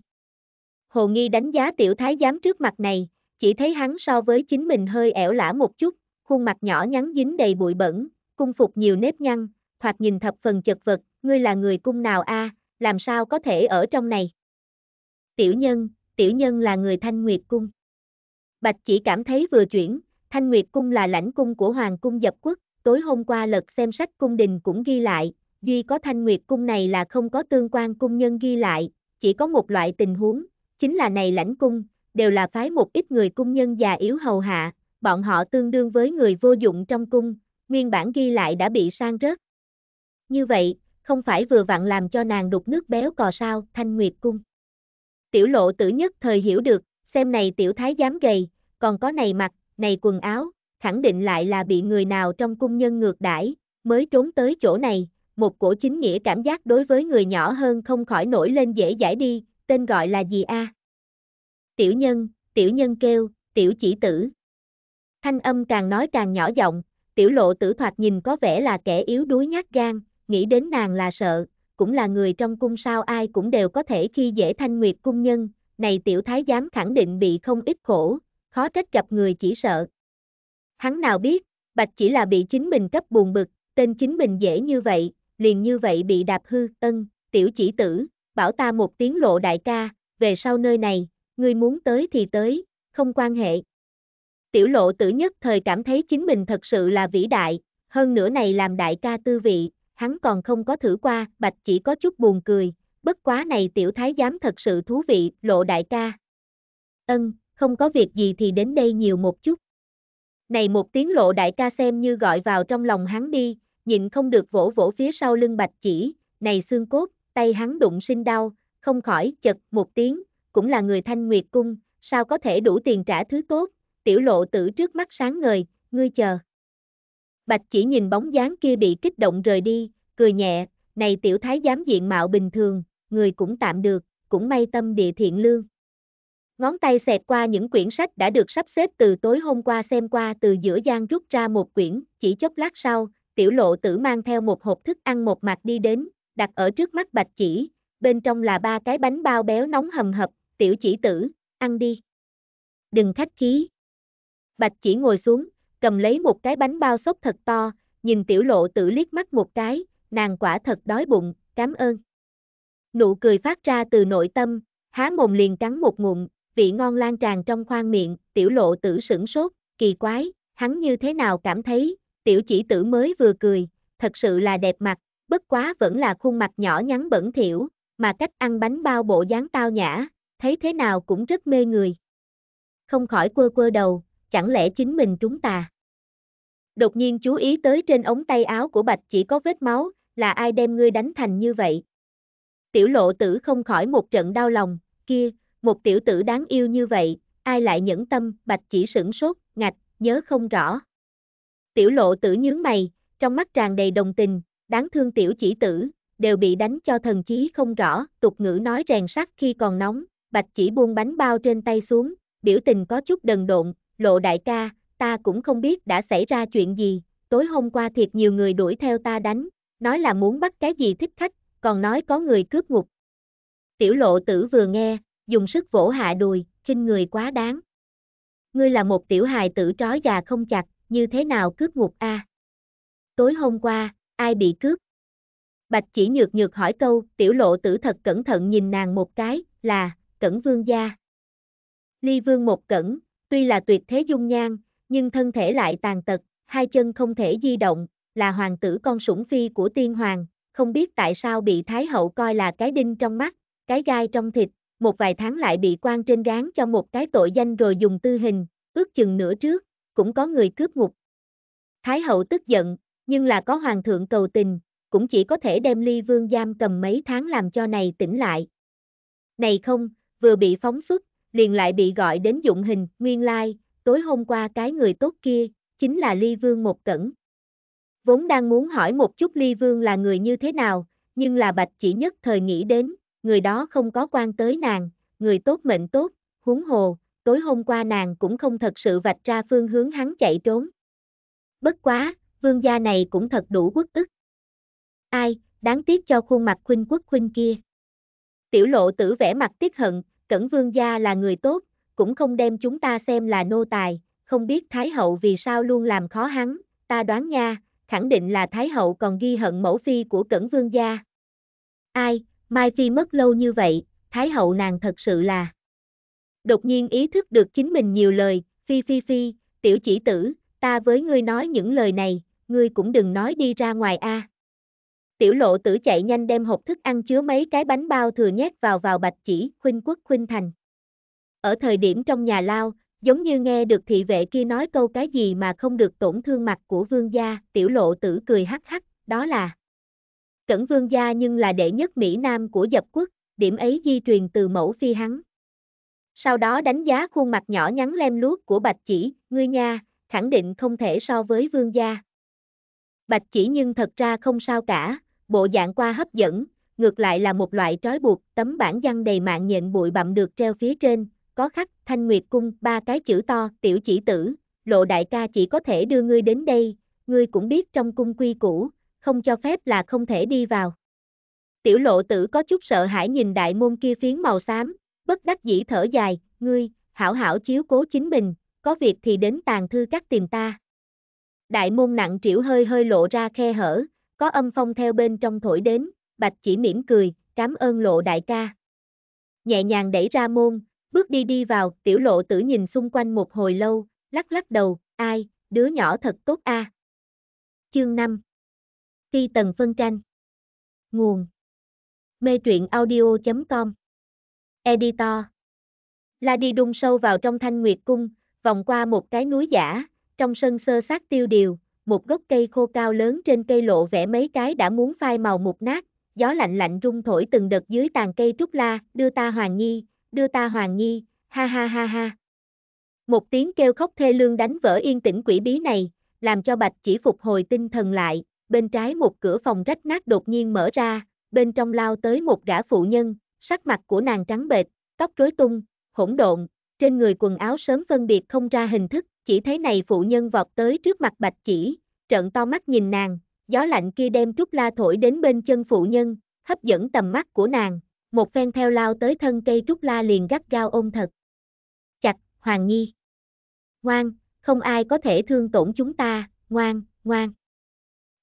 Hồ Nghi đánh giá tiểu thái giám trước mặt này, chỉ thấy hắn so với chính mình hơi ẻo lả một chút, khuôn mặt nhỏ nhắn dính đầy bụi bẩn, cung phục nhiều nếp nhăn, thoạt nhìn thập phần chật vật, ngươi là người cung nào a, làm sao có thể ở trong này? Tiểu nhân, tiểu nhân là người Thanh Nguyệt Cung. Bạch chỉ cảm thấy vừa chuyển, Thanh Nguyệt Cung là lãnh cung của Hoàng Cung Dập Quốc, tối hôm qua lật xem sách cung đình cũng ghi lại, duy có Thanh Nguyệt Cung này là không có tương quan cung nhân ghi lại, chỉ có một loại tình huống, chính là này lãnh cung, đều là phái một ít người cung nhân già yếu hầu hạ, bọn họ tương đương với người vô dụng trong cung, nguyên bản ghi lại đã bị sang rớt. Như vậy, không phải vừa vặn làm cho nàng đục nước béo cò sao, thanh nguyệt cung. Tiểu lộ tử nhất thời hiểu được, xem này tiểu thái dám gầy, còn có này mặt, này quần áo, khẳng định lại là bị người nào trong cung nhân ngược đãi mới trốn tới chỗ này, một cổ chính nghĩa cảm giác đối với người nhỏ hơn không khỏi nổi lên dễ giải đi, tên gọi là gì a? Tiểu nhân, tiểu nhân kêu, tiểu chỉ tử. Thanh âm càng nói càng nhỏ giọng, tiểu lộ tử thoạt nhìn có vẻ là kẻ yếu đuối nhát gan, nghĩ đến nàng là sợ, cũng là người trong cung sao ai cũng đều có thể khi dễ thanh nguyệt cung nhân, này tiểu thái giám khẳng định bị không ít khổ, khó trách gặp người chỉ sợ. Hắn nào biết, bạch chỉ là bị chính mình cấp buồn bực, tên chính mình dễ như vậy, liền như vậy bị đạp hư, ân, tiểu chỉ tử, bảo ta một tiếng lộ đại ca, về sau nơi này, ngươi muốn tới thì tới, không quan hệ. Tiểu lộ tử nhất thời cảm thấy chính mình thật sự là vĩ đại, hơn nữa này làm đại ca tư vị, hắn còn không có thử qua, bạch chỉ có chút buồn cười, bất quá này tiểu thái giám thật sự thú vị, lộ đại ca. Ân, không có việc gì thì đến đây nhiều một chút. Này một tiếng lộ đại ca xem như gọi vào trong lòng hắn đi, nhịn không được vỗ vỗ phía sau lưng bạch chỉ, này xương cốt, tay hắn đụng sinh đau, không khỏi chật một tiếng, cũng là người thanh nguyệt cung, sao có thể đủ tiền trả thứ tốt, tiểu lộ tử trước mắt sáng ngời, ngươi chờ. Bạch chỉ nhìn bóng dáng kia bị kích động rời đi, cười nhẹ, này tiểu thái giám diện mạo bình thường, người cũng tạm được, cũng may tâm địa thiện lương. Ngón tay xẹt qua những quyển sách đã được sắp xếp từ tối hôm qua xem qua từ giữa gian rút ra một quyển, chỉ chốc lát sau, tiểu lộ tử mang theo một hộp thức ăn một mặt đi đến, đặt ở trước mắt bạch chỉ, bên trong là ba cái bánh bao béo nóng hầm hập, tiểu chỉ tử, ăn đi. Đừng khách khí. Bạch chỉ ngồi xuống, cầm lấy một cái bánh bao xốp thật to, nhìn tiểu lộ tử liếc mắt một cái, nàng quả thật đói bụng, cảm ơn. Nụ cười phát ra từ nội tâm, há mồm liền cắn một ngụm, vị ngon lan tràn trong khoang miệng, tiểu lộ tử sửng sốt, kỳ quái, hắn như thế nào cảm thấy, tiểu chỉ tử mới vừa cười, thật sự là đẹp mặt, bất quá vẫn là khuôn mặt nhỏ nhắn bẩn thiểu, mà cách ăn bánh bao bộ dáng tao nhã, thấy thế nào cũng rất mê người. Không khỏi quơ quơ đầu, chẳng lẽ chính mình chúng ta? Đột nhiên chú ý tới trên ống tay áo của Bạch chỉ có vết máu, là ai đem ngươi đánh thành như vậy? Tiểu lộ tử không khỏi một trận đau lòng, kia, một tiểu tử đáng yêu như vậy, ai lại nhẫn tâm, Bạch chỉ sửng sốt, ngạch, nhớ không rõ. Tiểu lộ tử nhướng mày, trong mắt tràn đầy đồng tình, đáng thương tiểu chỉ tử, đều bị đánh cho thần chí không rõ, tục ngữ nói rèn sắt khi còn nóng, bạch chỉ buông bánh bao trên tay xuống, biểu tình có chút đần độn, lộ đại ca, ta cũng không biết đã xảy ra chuyện gì, tối hôm qua thiệt nhiều người đuổi theo ta đánh, nói là muốn bắt cái gì thích khách, còn nói có người cướp ngục. Tiểu lộ tử vừa nghe, dùng sức vỗ hạ đùi, khinh người quá đáng. Ngươi là một tiểu hài tử trói gà không chặt, như thế nào cướp ngục a? À? Tối hôm qua, ai bị cướp? Bạch chỉ nhược nhược hỏi câu, tiểu lộ tử thật cẩn thận nhìn nàng một cái, là, cẩn vương gia. Ly vương một cẩn, Tuy là tuyệt thế dung nhan, nhưng thân thể lại tàn tật, hai chân không thể di động, là hoàng tử con sủng phi của tiên hoàng, không biết tại sao bị thái hậu coi là cái đinh trong mắt, cái gai trong thịt, một vài tháng lại bị quan trên gán cho một cái tội danh rồi dùng tư hình, ước chừng nửa trước, cũng có người cướp ngục. Thái hậu tức giận, nhưng là có hoàng thượng cầu tình, cũng chỉ có thể đem ly vương giam cầm mấy tháng làm cho này tỉnh lại. Này không, vừa bị phóng xuất, liền lại bị gọi đến dụng hình, nguyên lai, tối hôm qua cái người tốt kia, chính là Ly Vương một cẩn. Vốn đang muốn hỏi một chút Ly Vương là người như thế nào, nhưng là Bạch chỉ nhất thời nghĩ đến, người đó không có quan tới nàng, người tốt mệnh tốt, huống hồ, tối hôm qua nàng cũng không thật sự vạch ra phương hướng hắn chạy trốn. Bất quá, vương gia này cũng thật đủ quốc ức. Ai, đáng tiếc cho khuôn mặt khuynh quốc khuynh kia. Tiểu lộ tử vẻ mặt tiếc hận, Cẩn Vương gia là người tốt, cũng không đem chúng ta xem là nô tài, không biết Thái hậu vì sao luôn làm khó hắn, ta đoán nha, khẳng định là Thái hậu còn ghi hận mẫu phi của Cẩn Vương gia. Ai, Mai Phi mất lâu như vậy, Thái hậu nàng thật sự là... Đột nhiên ý thức được chính mình nhiều lời, Phi Phi Phi, tiểu chỉ tử, ta với ngươi nói những lời này, ngươi cũng đừng nói đi ra ngoài a. À. Tiểu lộ tử chạy nhanh đem hộp thức ăn chứa mấy cái bánh bao thừa nhét vào vào bạch chỉ, khuynh quốc khuynh thành. Ở thời điểm trong nhà lao, giống như nghe được thị vệ kia nói câu cái gì mà không được tổn thương mặt của vương gia, tiểu lộ tử cười hắc hắc, đó là Cẩn vương gia nhưng là đệ nhất Mỹ Nam của dập quốc, điểm ấy di truyền từ mẫu phi hắn. Sau đó đánh giá khuôn mặt nhỏ nhắn lem luốc của bạch chỉ, ngươi nha, khẳng định không thể so với vương gia. Bạch chỉ nhưng thật ra không sao cả, bộ dạng qua hấp dẫn, ngược lại là một loại trói buộc, tấm bản văn đầy mạng nhện bụi bặm được treo phía trên, có khắc Thanh Nguyệt Cung, ba cái chữ to, tiểu chỉ tử, lộ đại ca chỉ có thể đưa ngươi đến đây, ngươi cũng biết trong cung quy cũ, không cho phép là không thể đi vào. Tiểu lộ tử có chút sợ hãi nhìn đại môn kia phiến màu xám, bất đắc dĩ thở dài, ngươi, hảo hảo chiếu cố chính mình, có việc thì đến tàng thư các tìm ta. Đại môn nặng trĩu hơi hơi lộ ra khe hở, có âm phong theo bên trong thổi đến, Bạch chỉ mỉm cười, cảm ơn lộ đại ca. Nhẹ nhàng đẩy ra môn, bước đi đi vào, tiểu lộ tử nhìn xung quanh một hồi lâu, lắc lắc đầu, ai, đứa nhỏ thật tốt a. À. Chương 5 Phi tần phân tranh Nguồn Mê truyện audio.com Editor La đi đung sâu vào trong thanh nguyệt cung, vòng qua một cái núi giả, trong sân sơ sát tiêu điều, một gốc cây khô cao lớn trên cây lộ vẽ mấy cái đã muốn phai màu mục nát, gió lạnh lạnh rung thổi từng đợt dưới tàn cây trúc la, đưa ta hoàng nhi, đưa ta hoàng nhi, ha ha ha ha. Một tiếng kêu khóc thê lương đánh vỡ yên tĩnh quỷ bí này, làm cho Bạch chỉ phục hồi tinh thần lại, bên trái một cửa phòng rách nát đột nhiên mở ra, bên trong lao tới một gã phụ nhân, sắc mặt của nàng trắng bệch, tóc rối tung, hỗn độn, trên người quần áo sớm phân biệt không ra hình thức, chỉ thấy này phụ nhân vọt tới trước mặt bạch chỉ, trợn to mắt nhìn nàng, gió lạnh kia đem trúc la thổi đến bên chân phụ nhân, hấp dẫn tầm mắt của nàng, một phen theo lao tới thân cây trúc la liền gắt gao ôm thật. Chặt, Hoàng Nhi. Ngoan, không ai có thể thương tổn chúng ta, ngoan, ngoan.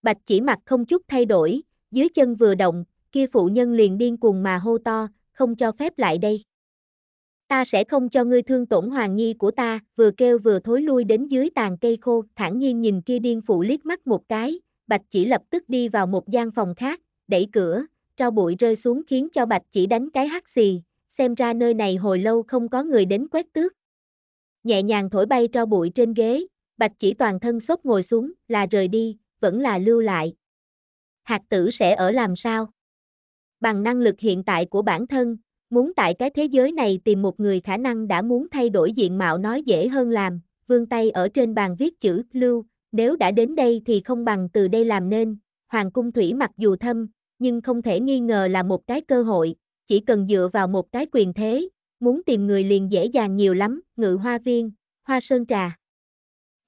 Bạch chỉ mặt không chút thay đổi, dưới chân vừa động, kia phụ nhân liền điên cuồng mà hô to, không cho phép lại đây ta sẽ không cho ngươi thương tổn hoàng nhi của ta, vừa kêu vừa thối lui đến dưới tàn cây khô, thản nhiên nhìn kia điên phụ liếc mắt một cái, bạch chỉ lập tức đi vào một gian phòng khác, đẩy cửa, trao bụi rơi xuống khiến cho bạch chỉ đánh cái hắt xì, xem ra nơi này hồi lâu không có người đến quét tước. Nhẹ nhàng thổi bay trao bụi trên ghế, bạch chỉ toàn thân sốt ngồi xuống, là rời đi, vẫn là lưu lại. Hạt tử sẽ ở làm sao? Bằng năng lực hiện tại của bản thân, Muốn tại cái thế giới này tìm một người khả năng đã muốn thay đổi diện mạo nói dễ hơn làm, vương tay ở trên bàn viết chữ lưu, nếu đã đến đây thì không bằng từ đây làm nên, hoàng cung thủy mặc dù thâm, nhưng không thể nghi ngờ là một cái cơ hội, chỉ cần dựa vào một cái quyền thế, muốn tìm người liền dễ dàng nhiều lắm, ngự hoa viên, hoa sơn trà.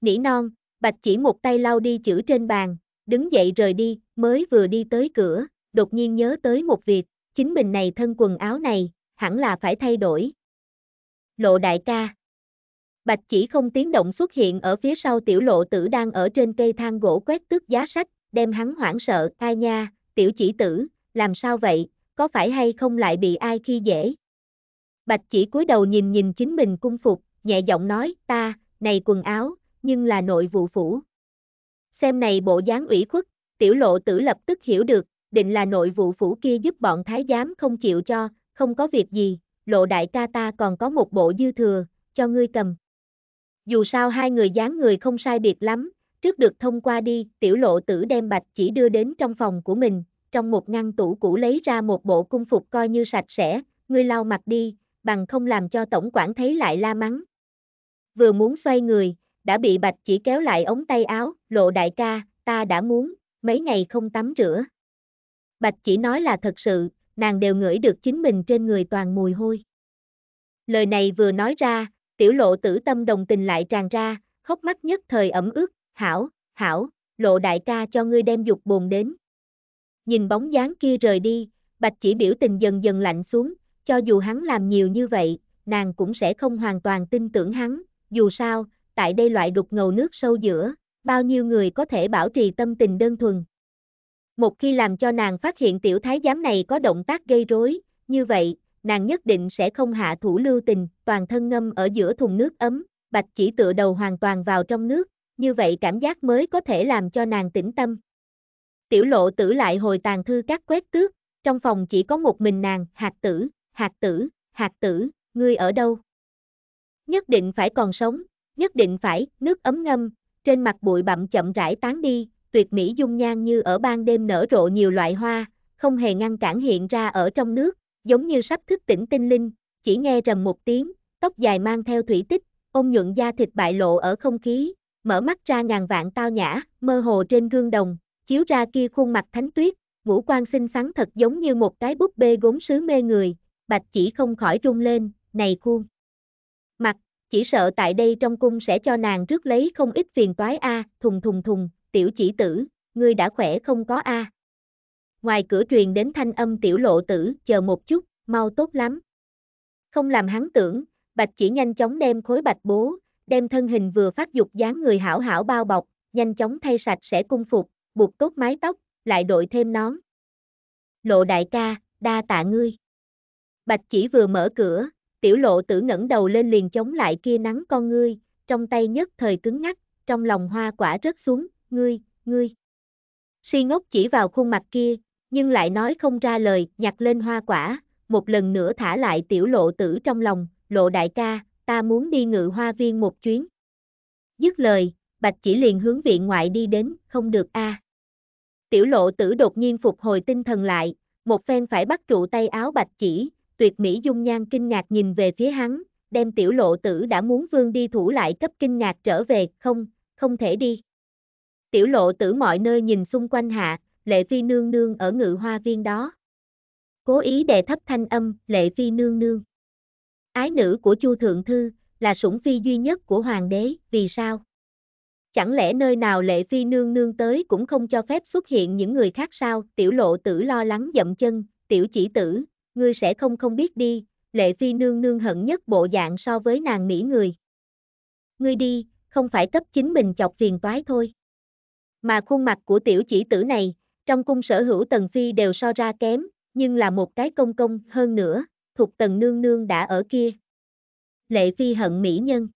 Nỉ non, bạch chỉ một tay lau đi chữ trên bàn, đứng dậy rời đi, mới vừa đi tới cửa, đột nhiên nhớ tới một việc, chính mình này thân quần áo này, hẳn là phải thay đổi. Lộ đại ca Bạch chỉ không tiếng động xuất hiện ở phía sau tiểu lộ tử đang ở trên cây thang gỗ quét tước giá sách, đem hắn hoảng sợ, ai nha, tiểu chỉ tử, làm sao vậy, có phải hay không lại bị ai khi dễ? Bạch chỉ cúi đầu nhìn nhìn chính mình cung phục, nhẹ giọng nói, ta, này quần áo, nhưng là nội vụ phủ. Xem này bộ dáng ủy khuất, tiểu lộ tử lập tức hiểu được, định là nội vụ phủ kia giúp bọn thái giám không chịu cho, không có việc gì, lộ đại ca ta còn có một bộ dư thừa, cho ngươi cầm. Dù sao hai người dáng người không sai biệt lắm, trước được thông qua đi, tiểu lộ tử đem bạch chỉ đưa đến trong phòng của mình, trong một ngăn tủ cũ lấy ra một bộ cung phục coi như sạch sẽ, ngươi lau mặt đi, bằng không làm cho tổng quản thấy lại la mắng. Vừa muốn xoay người, đã bị bạch chỉ kéo lại ống tay áo, lộ đại ca, ta đã muốn, mấy ngày không tắm rửa. Bạch chỉ nói là thật sự, nàng đều ngửi được chính mình trên người toàn mùi hôi. Lời này vừa nói ra, tiểu lộ tử tâm đồng tình lại tràn ra, khóc mắt nhất thời ẩm ướt, hảo, hảo, lộ đại ca cho ngươi đem dục bồn đến. Nhìn bóng dáng kia rời đi, bạch chỉ biểu tình dần dần lạnh xuống, cho dù hắn làm nhiều như vậy, nàng cũng sẽ không hoàn toàn tin tưởng hắn, dù sao, tại đây loại đục ngầu nước sâu giữa, bao nhiêu người có thể bảo trì tâm tình đơn thuần, một khi làm cho nàng phát hiện tiểu thái giám này có động tác gây rối, như vậy, nàng nhất định sẽ không hạ thủ lưu tình, toàn thân ngâm ở giữa thùng nước ấm, bạch chỉ tựa đầu hoàn toàn vào trong nước, như vậy cảm giác mới có thể làm cho nàng tĩnh tâm. Tiểu lộ tử lại hồi tàn thư các quét tước, trong phòng chỉ có một mình nàng, hạt tử, hạt tử, hạt tử, ngươi ở đâu? Nhất định phải còn sống, nhất định phải, nước ấm ngâm, trên mặt bụi bặm chậm rãi tán đi, tuyệt mỹ dung nhan như ở ban đêm nở rộ nhiều loại hoa, không hề ngăn cản hiện ra ở trong nước, giống như sắp thức tỉnh tinh linh, chỉ nghe rầm một tiếng, tóc dài mang theo thủy tích, ôm nhuận da thịt bại lộ ở không khí, mở mắt ra ngàn vạn tao nhã, mơ hồ trên gương đồng, chiếu ra kia khuôn mặt thánh tuyết, ngũ quan xinh xắn thật giống như một cái búp bê gốm sứ mê người, bạch chỉ không khỏi rung lên, này khuôn. Mặt, chỉ sợ tại đây trong cung sẽ cho nàng rước lấy không ít phiền toái a, thùng thùng thùng, tiểu chỉ tử, ngươi đã khỏe không có a? À. Ngoài cửa truyền đến thanh âm tiểu lộ tử, chờ một chút, mau tốt lắm. Không làm hắn tưởng, bạch chỉ nhanh chóng đem khối bạch bố, đem thân hình vừa phát dục dáng người hảo hảo bao bọc, nhanh chóng thay sạch sẽ cung phục, buộc tốt mái tóc, lại đội thêm nón. Lộ đại ca, đa tạ ngươi. Bạch chỉ vừa mở cửa, tiểu lộ tử ngẩng đầu lên liền chống lại kia nắng con ngươi, trong tay nhất thời cứng ngắc, trong lòng hoa quả rớt xuống, ngươi, ngươi. Si ngốc chỉ vào khuôn mặt kia, nhưng lại nói không ra lời, nhặt lên hoa quả, một lần nữa thả lại tiểu lộ tử trong lòng, lộ đại ca, ta muốn đi ngự hoa viên một chuyến. Dứt lời, bạch chỉ liền hướng viện ngoại đi đến, không được a. À. Tiểu lộ tử đột nhiên phục hồi tinh thần lại, một phen phải bắt trụ tay áo bạch chỉ, tuyệt mỹ dung nhan kinh ngạc nhìn về phía hắn, đem tiểu lộ tử đã muốn vương đi thủ lại cấp kinh ngạc trở về, không, không thể đi. Tiểu lộ tử mọi nơi nhìn xung quanh hạ, lệ phi nương nương ở ngự hoa viên đó. Cố ý đè thấp thanh âm, lệ phi nương nương. Ái nữ của Chu Thượng Thư, là sủng phi duy nhất của hoàng đế, vì sao? Chẳng lẽ nơi nào lệ phi nương nương tới cũng không cho phép xuất hiện những người khác sao? Tiểu lộ tử lo lắng dậm chân, tiểu chỉ tử, ngươi sẽ không không biết đi, lệ phi nương nương hận nhất bộ dạng so với nàng mỹ người. Ngươi đi, không phải cấp chính mình chọc phiền toái thôi mà khuôn mặt của tiểu chỉ tử này, trong cung sở hữu Tần Phi đều so ra kém, nhưng là một cái công công hơn nữa, thuộc Tần Nương Nương đã ở kia. Lệ Phi hận mỹ nhân.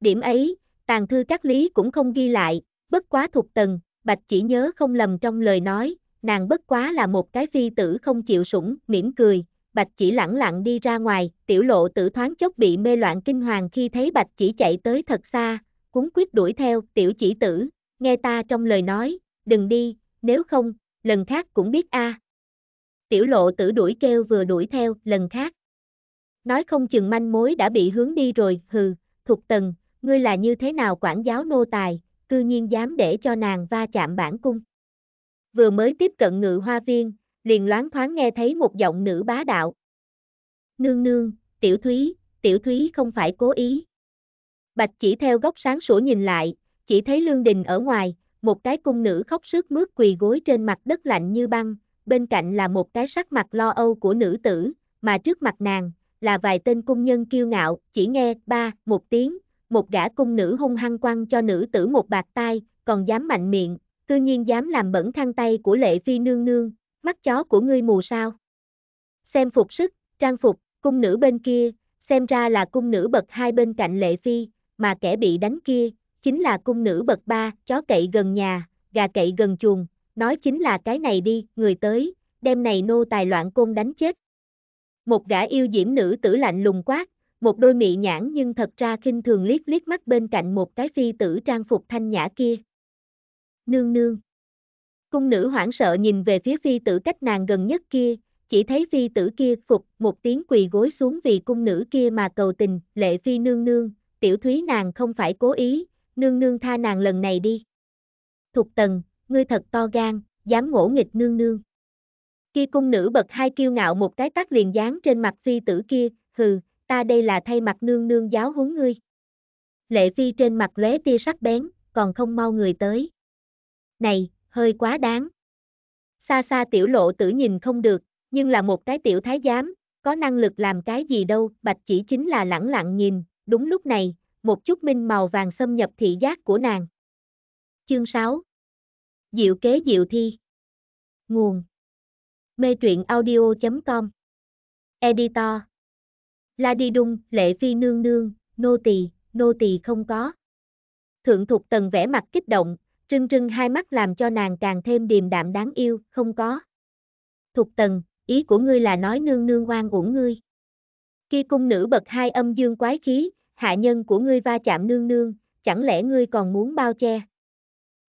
Điểm ấy, tàn thư các lý cũng không ghi lại, bất quá thuộc Tần, Bạch chỉ nhớ không lầm trong lời nói, nàng bất quá là một cái phi tử không chịu sủng, mỉm cười, Bạch chỉ lẳng lặng đi ra ngoài, tiểu lộ tử thoáng chốc bị mê loạn kinh hoàng khi thấy Bạch chỉ chạy tới thật xa, cuốn quyết đuổi theo, tiểu chỉ tử, nghe ta trong lời nói, đừng đi, nếu không, lần khác cũng biết a. À. Tiểu lộ tử đuổi kêu vừa đuổi theo, lần khác. Nói không chừng manh mối đã bị hướng đi rồi, hừ, thục tần, ngươi là như thế nào quản giáo nô tài, cư nhiên dám để cho nàng va chạm bản cung. Vừa mới tiếp cận ngự hoa viên, liền loáng thoáng nghe thấy một giọng nữ bá đạo. Nương nương, tiểu thúy, tiểu thúy không phải cố ý. Bạch chỉ theo góc sáng sủa nhìn lại, chỉ thấy Lương Đình ở ngoài, một cái cung nữ khóc sướt mướt quỳ gối trên mặt đất lạnh như băng, bên cạnh là một cái sắc mặt lo âu của nữ tử, mà trước mặt nàng, là vài tên cung nhân kiêu ngạo, chỉ nghe ba, một tiếng, một gã cung nữ hung hăng quăng cho nữ tử một bạc tai, còn dám mạnh miệng, cư nhiên dám làm bẩn khăn tay của lệ phi nương nương, mắt chó của ngươi mù sao. Xem phục sức, trang phục, cung nữ bên kia, xem ra là cung nữ bậc hai bên cạnh lệ phi, mà kẻ bị đánh kia, chính là cung nữ bậc ba, chó cậy gần nhà, gà cậy gần chuồng, nói chính là cái này đi, người tới, đem này nô tài loạn côn đánh chết. Một gã yêu diễm nữ tử lạnh lùng quát, một đôi mị nhãn nhưng thật ra khinh thường liếc liếc mắt bên cạnh một cái phi tử trang phục thanh nhã kia. Nương nương. Cung nữ hoảng sợ nhìn về phía phi tử cách nàng gần nhất kia, chỉ thấy phi tử kia phục một tiếng quỳ gối xuống vì cung nữ kia mà cầu tình, lệ phi nương nương, tiểu thúy nàng không phải cố ý, nương nương tha nàng lần này đi. Thục tần, ngươi thật to gan, dám ngỗ nghịch nương nương. Kia cung nữ bật hai kiêu ngạo một cái tắt liền dán trên mặt phi tử kia, hừ, ta đây là thay mặt nương nương giáo huấn ngươi. Lệ phi trên mặt lóe tia sắc bén, còn không mau người tới. Này, hơi quá đáng. Xa xa tiểu lộ tử nhìn không được, nhưng là một cái tiểu thái giám, có năng lực làm cái gì đâu, bạch chỉ chính là lẳng lặng nhìn, đúng lúc này, một chút minh màu vàng xâm nhập thị giác của nàng. Chương 6 Diệu kế diệu thi Nguồn Mê truyện audio.com Editor La Đi Đung, Lệ Phi Nương Nương, Nô Tỳ, Nô Tỳ không có. Thượng Thục Tần vẽ mặt kích động, trưng trưng hai mắt làm cho nàng càng thêm điềm đạm đáng yêu, không có. Thục Tần, ý của ngươi là nói nương nương oan uổng ngươi. Kia cung nữ bật hai âm dương quái khí, hạ nhân của ngươi va chạm nương nương, chẳng lẽ ngươi còn muốn bao che?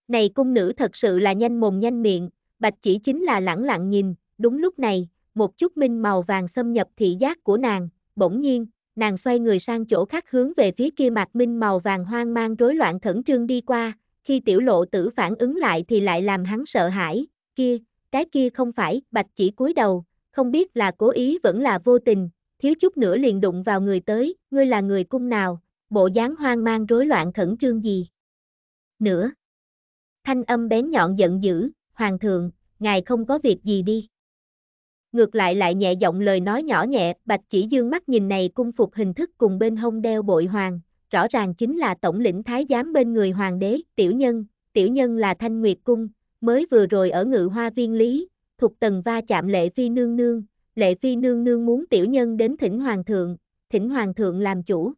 Này cung nữ thật sự là nhanh mồm nhanh miệng, bạch chỉ chính là lẳng lặng nhìn, đúng lúc này, một chút minh màu vàng xâm nhập thị giác của nàng, bỗng nhiên, nàng xoay người sang chỗ khác hướng về phía kia mặt minh màu vàng hoang mang rối loạn thẩn trương đi qua, khi tiểu lộ tử phản ứng lại thì lại làm hắn sợ hãi, kia, cái kia không phải, bạch chỉ cúi đầu, không biết là cố ý vẫn là vô tình, thiếu chút nữa liền đụng vào người tới, ngươi là người cung nào, bộ dáng hoang mang rối loạn khẩn trương gì. Nữa. Thanh âm bén nhọn giận dữ, hoàng thượng, ngài không có việc gì đi. Ngược lại lại nhẹ giọng lời nói nhỏ nhẹ, bạch chỉ dương mắt nhìn này cung phục hình thức cùng bên hông đeo bội hoàng, rõ ràng chính là tổng lĩnh thái giám bên người hoàng đế, tiểu nhân, tiểu nhân là thanh nguyệt cung, mới vừa rồi ở ngự hoa viên lý, thuộc tầng va chạm lệ phi nương nương, Lệ Phi nương nương muốn tiểu nhân đến thỉnh hoàng thượng, thỉnh hoàng thượng làm chủ.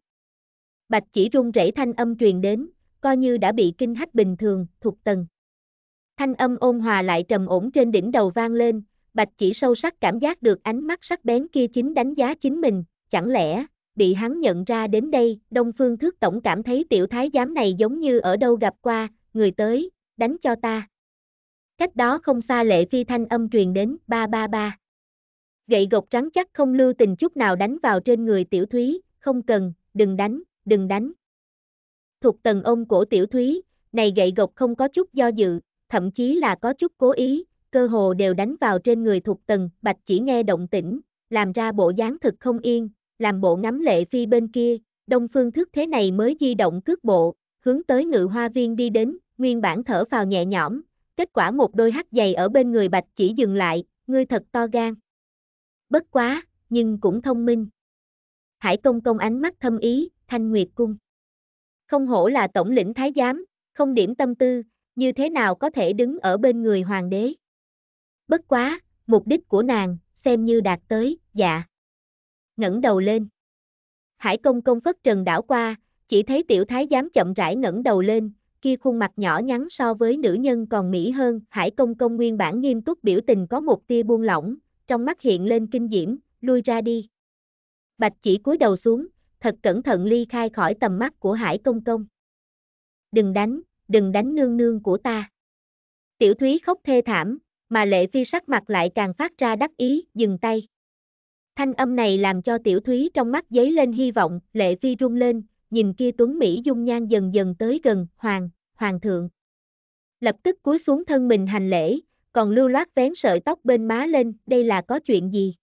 Bạch chỉ rung rẩy thanh âm truyền đến, coi như đã bị kinh hách bình thường, thuộc tầng. Thanh âm ôn hòa lại trầm ổn trên đỉnh đầu vang lên, bạch chỉ sâu sắc cảm giác được ánh mắt sắc bén kia chính đánh giá chính mình, chẳng lẽ, bị hắn nhận ra đến đây, Đông Phương Thước Tổng cảm thấy tiểu thái giám này giống như ở đâu gặp qua, người tới, đánh cho ta. Cách đó không xa lệ phi thanh âm truyền đến, ba ba ba gậy gộc rắn chắc không lưu tình chút nào đánh vào trên người tiểu thúy, không cần, đừng đánh, đừng đánh. Thuộc tầng ông cổ tiểu thúy, này gậy gộc không có chút do dự, thậm chí là có chút cố ý, cơ hồ đều đánh vào trên người thuộc tầng, bạch chỉ nghe động tĩnh, làm ra bộ dáng thực không yên, làm bộ ngắm lệ phi bên kia, đông phương thức thế này mới di động cước bộ, hướng tới ngự hoa viên đi đến, nguyên bản thở vào nhẹ nhõm, kết quả một đôi hắt giày ở bên người bạch chỉ dừng lại, ngươi thật to gan bất quá, nhưng cũng thông minh. Hải công công ánh mắt thâm ý, thanh nguyệt cung. Không hổ là tổng lĩnh thái giám, không điểm tâm tư, như thế nào có thể đứng ở bên người hoàng đế. Bất quá, mục đích của nàng, xem như đạt tới, dạ. ngẩng đầu lên. Hải công công phất trần đảo qua, chỉ thấy tiểu thái giám chậm rãi ngẩng đầu lên, kia khuôn mặt nhỏ nhắn so với nữ nhân còn mỹ hơn, Hải Công Công nguyên bản nghiêm túc biểu tình có một tia buông lỏng, trong mắt hiện lên kinh diễm, lui ra đi. Bạch chỉ cúi đầu xuống, thật cẩn thận ly khai khỏi tầm mắt của Hải Công Công. Đừng đánh, đừng đánh nương nương của ta. Tiểu Thúy khóc thê thảm, mà Lệ Phi sắc mặt lại càng phát ra đắc ý, dừng tay. Thanh âm này làm cho Tiểu Thúy trong mắt dấy lên hy vọng, Lệ Phi rung lên, nhìn kia Tuấn Mỹ dung nhan dần dần tới gần, hoàng, hoàng thượng. Lập tức cúi xuống thân mình hành lễ, còn lưu loát vén sợi tóc bên má lên, đây là có chuyện gì?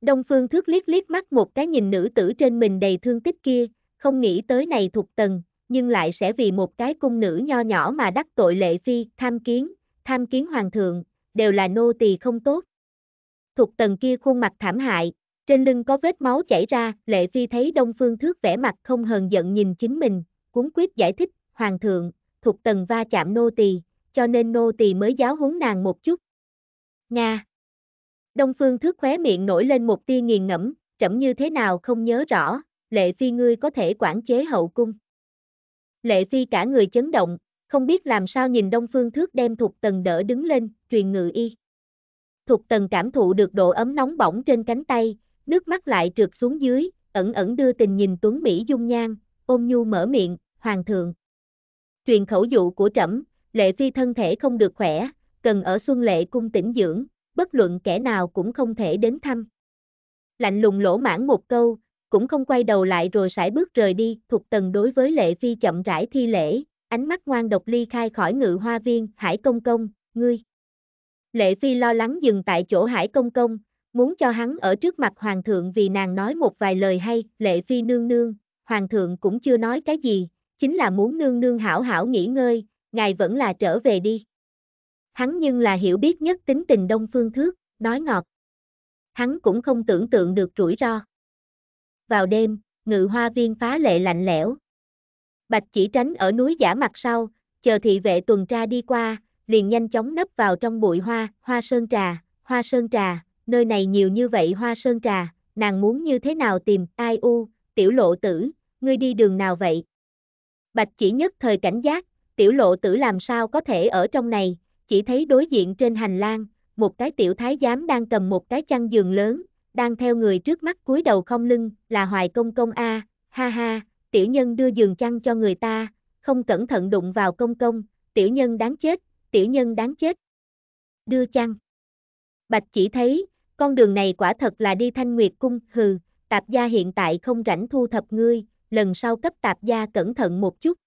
Đông Phương Thước liếc liếc mắt một cái nhìn nữ tử trên mình đầy thương tích kia, không nghĩ tới này thuộc tần, nhưng lại sẽ vì một cái cung nữ nho nhỏ mà đắc tội lệ phi, tham kiến, tham kiến hoàng thượng, đều là nô tỳ không tốt. Thục tần kia khuôn mặt thảm hại, trên lưng có vết máu chảy ra, lệ phi thấy đông phương thước vẻ mặt không hờn giận nhìn chính mình, cuốn quyết giải thích, hoàng thượng, thục tần va chạm nô tỳ, cho nên nô tỳ mới giáo huấn nàng một chút. Nga Đông Phương Thước khóe miệng nổi lên một tia nghiền ngẫm, trẫm như thế nào không nhớ rõ, lệ phi ngươi có thể quản chế hậu cung. Lệ phi cả người chấn động, không biết làm sao nhìn Đông Phương Thước đem thuộc tần đỡ đứng lên, truyền ngự y. Thục tần cảm thụ được độ ấm nóng bỏng trên cánh tay, nước mắt lại trượt xuống dưới, ẩn ẩn đưa tình nhìn Tuấn Mỹ dung nhan, ôm nhu mở miệng, hoàng thượng. Truyền khẩu dụ của trẫm, Lệ Phi thân thể không được khỏe, cần ở Xuân Lệ cung tĩnh dưỡng, bất luận kẻ nào cũng không thể đến thăm. Lạnh lùng lỗ mãn một câu, cũng không quay đầu lại rồi sải bước rời đi, Thục Tần đối với Lệ Phi chậm rãi thi lễ, ánh mắt ngoan độc ly khai khỏi ngự hoa viên, Hải Công Công, ngươi. Lệ Phi lo lắng dừng tại chỗ Hải Công Công, muốn cho hắn ở trước mặt Hoàng thượng vì nàng nói một vài lời hay, Lệ Phi nương nương, Hoàng thượng cũng chưa nói cái gì, chính là muốn nương nương hảo hảo nghỉ ngơi, ngài vẫn là trở về đi. Hắn nhưng là hiểu biết nhất tính tình Đông Phương Thước, nói ngọt. Hắn cũng không tưởng tượng được rủi ro. Vào đêm, ngự hoa viên phá lệ lạnh lẽo. Bạch chỉ tránh ở núi giả mặt sau, chờ thị vệ tuần tra đi qua, liền nhanh chóng nấp vào trong bụi hoa, hoa sơn trà, hoa sơn trà, nơi này nhiều như vậy hoa sơn trà, nàng muốn như thế nào tìm, ai u, tiểu lộ tử, ngươi đi đường nào vậy? Bạch chỉ nhất thời cảnh giác, tiểu lộ tử làm sao có thể ở trong này, chỉ thấy đối diện trên hành lang, một cái tiểu thái giám đang cầm một cái chăn giường lớn, đang theo người trước mắt cúi đầu không lưng, là hoài công công a, ha ha, tiểu nhân đưa giường chăn cho người ta, không cẩn thận đụng vào công công, tiểu nhân đáng chết, tiểu nhân đáng chết. Đưa chăn. Bạch chỉ thấy, con đường này quả thật là đi thanh nguyệt cung, hừ, tạp gia hiện tại không rảnh thu thập ngươi, lần sau cấp tạp gia cẩn thận một chút.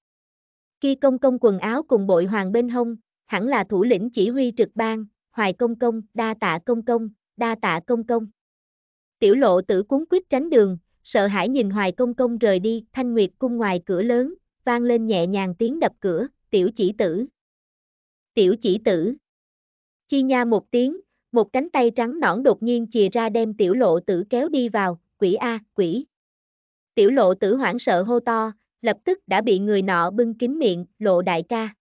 Khi công công quần áo cùng bội hoàng bên hông, hẳn là thủ lĩnh chỉ huy trực ban, hoài công công, đa tạ công công, đa tạ công công. Tiểu lộ tử cuốn quýt tránh đường, sợ hãi nhìn hoài công công rời đi, thanh nguyệt cung ngoài cửa lớn, vang lên nhẹ nhàng tiếng đập cửa, tiểu chỉ tử. Tiểu chỉ tử. Chi nha một tiếng, một cánh tay trắng nõn đột nhiên chìa ra đem tiểu lộ tử kéo đi vào, quỷ a, quỷ. Tiểu lộ tử hoảng sợ hô to, lập tức đã bị người nọ bưng kín miệng, lộ đại ca.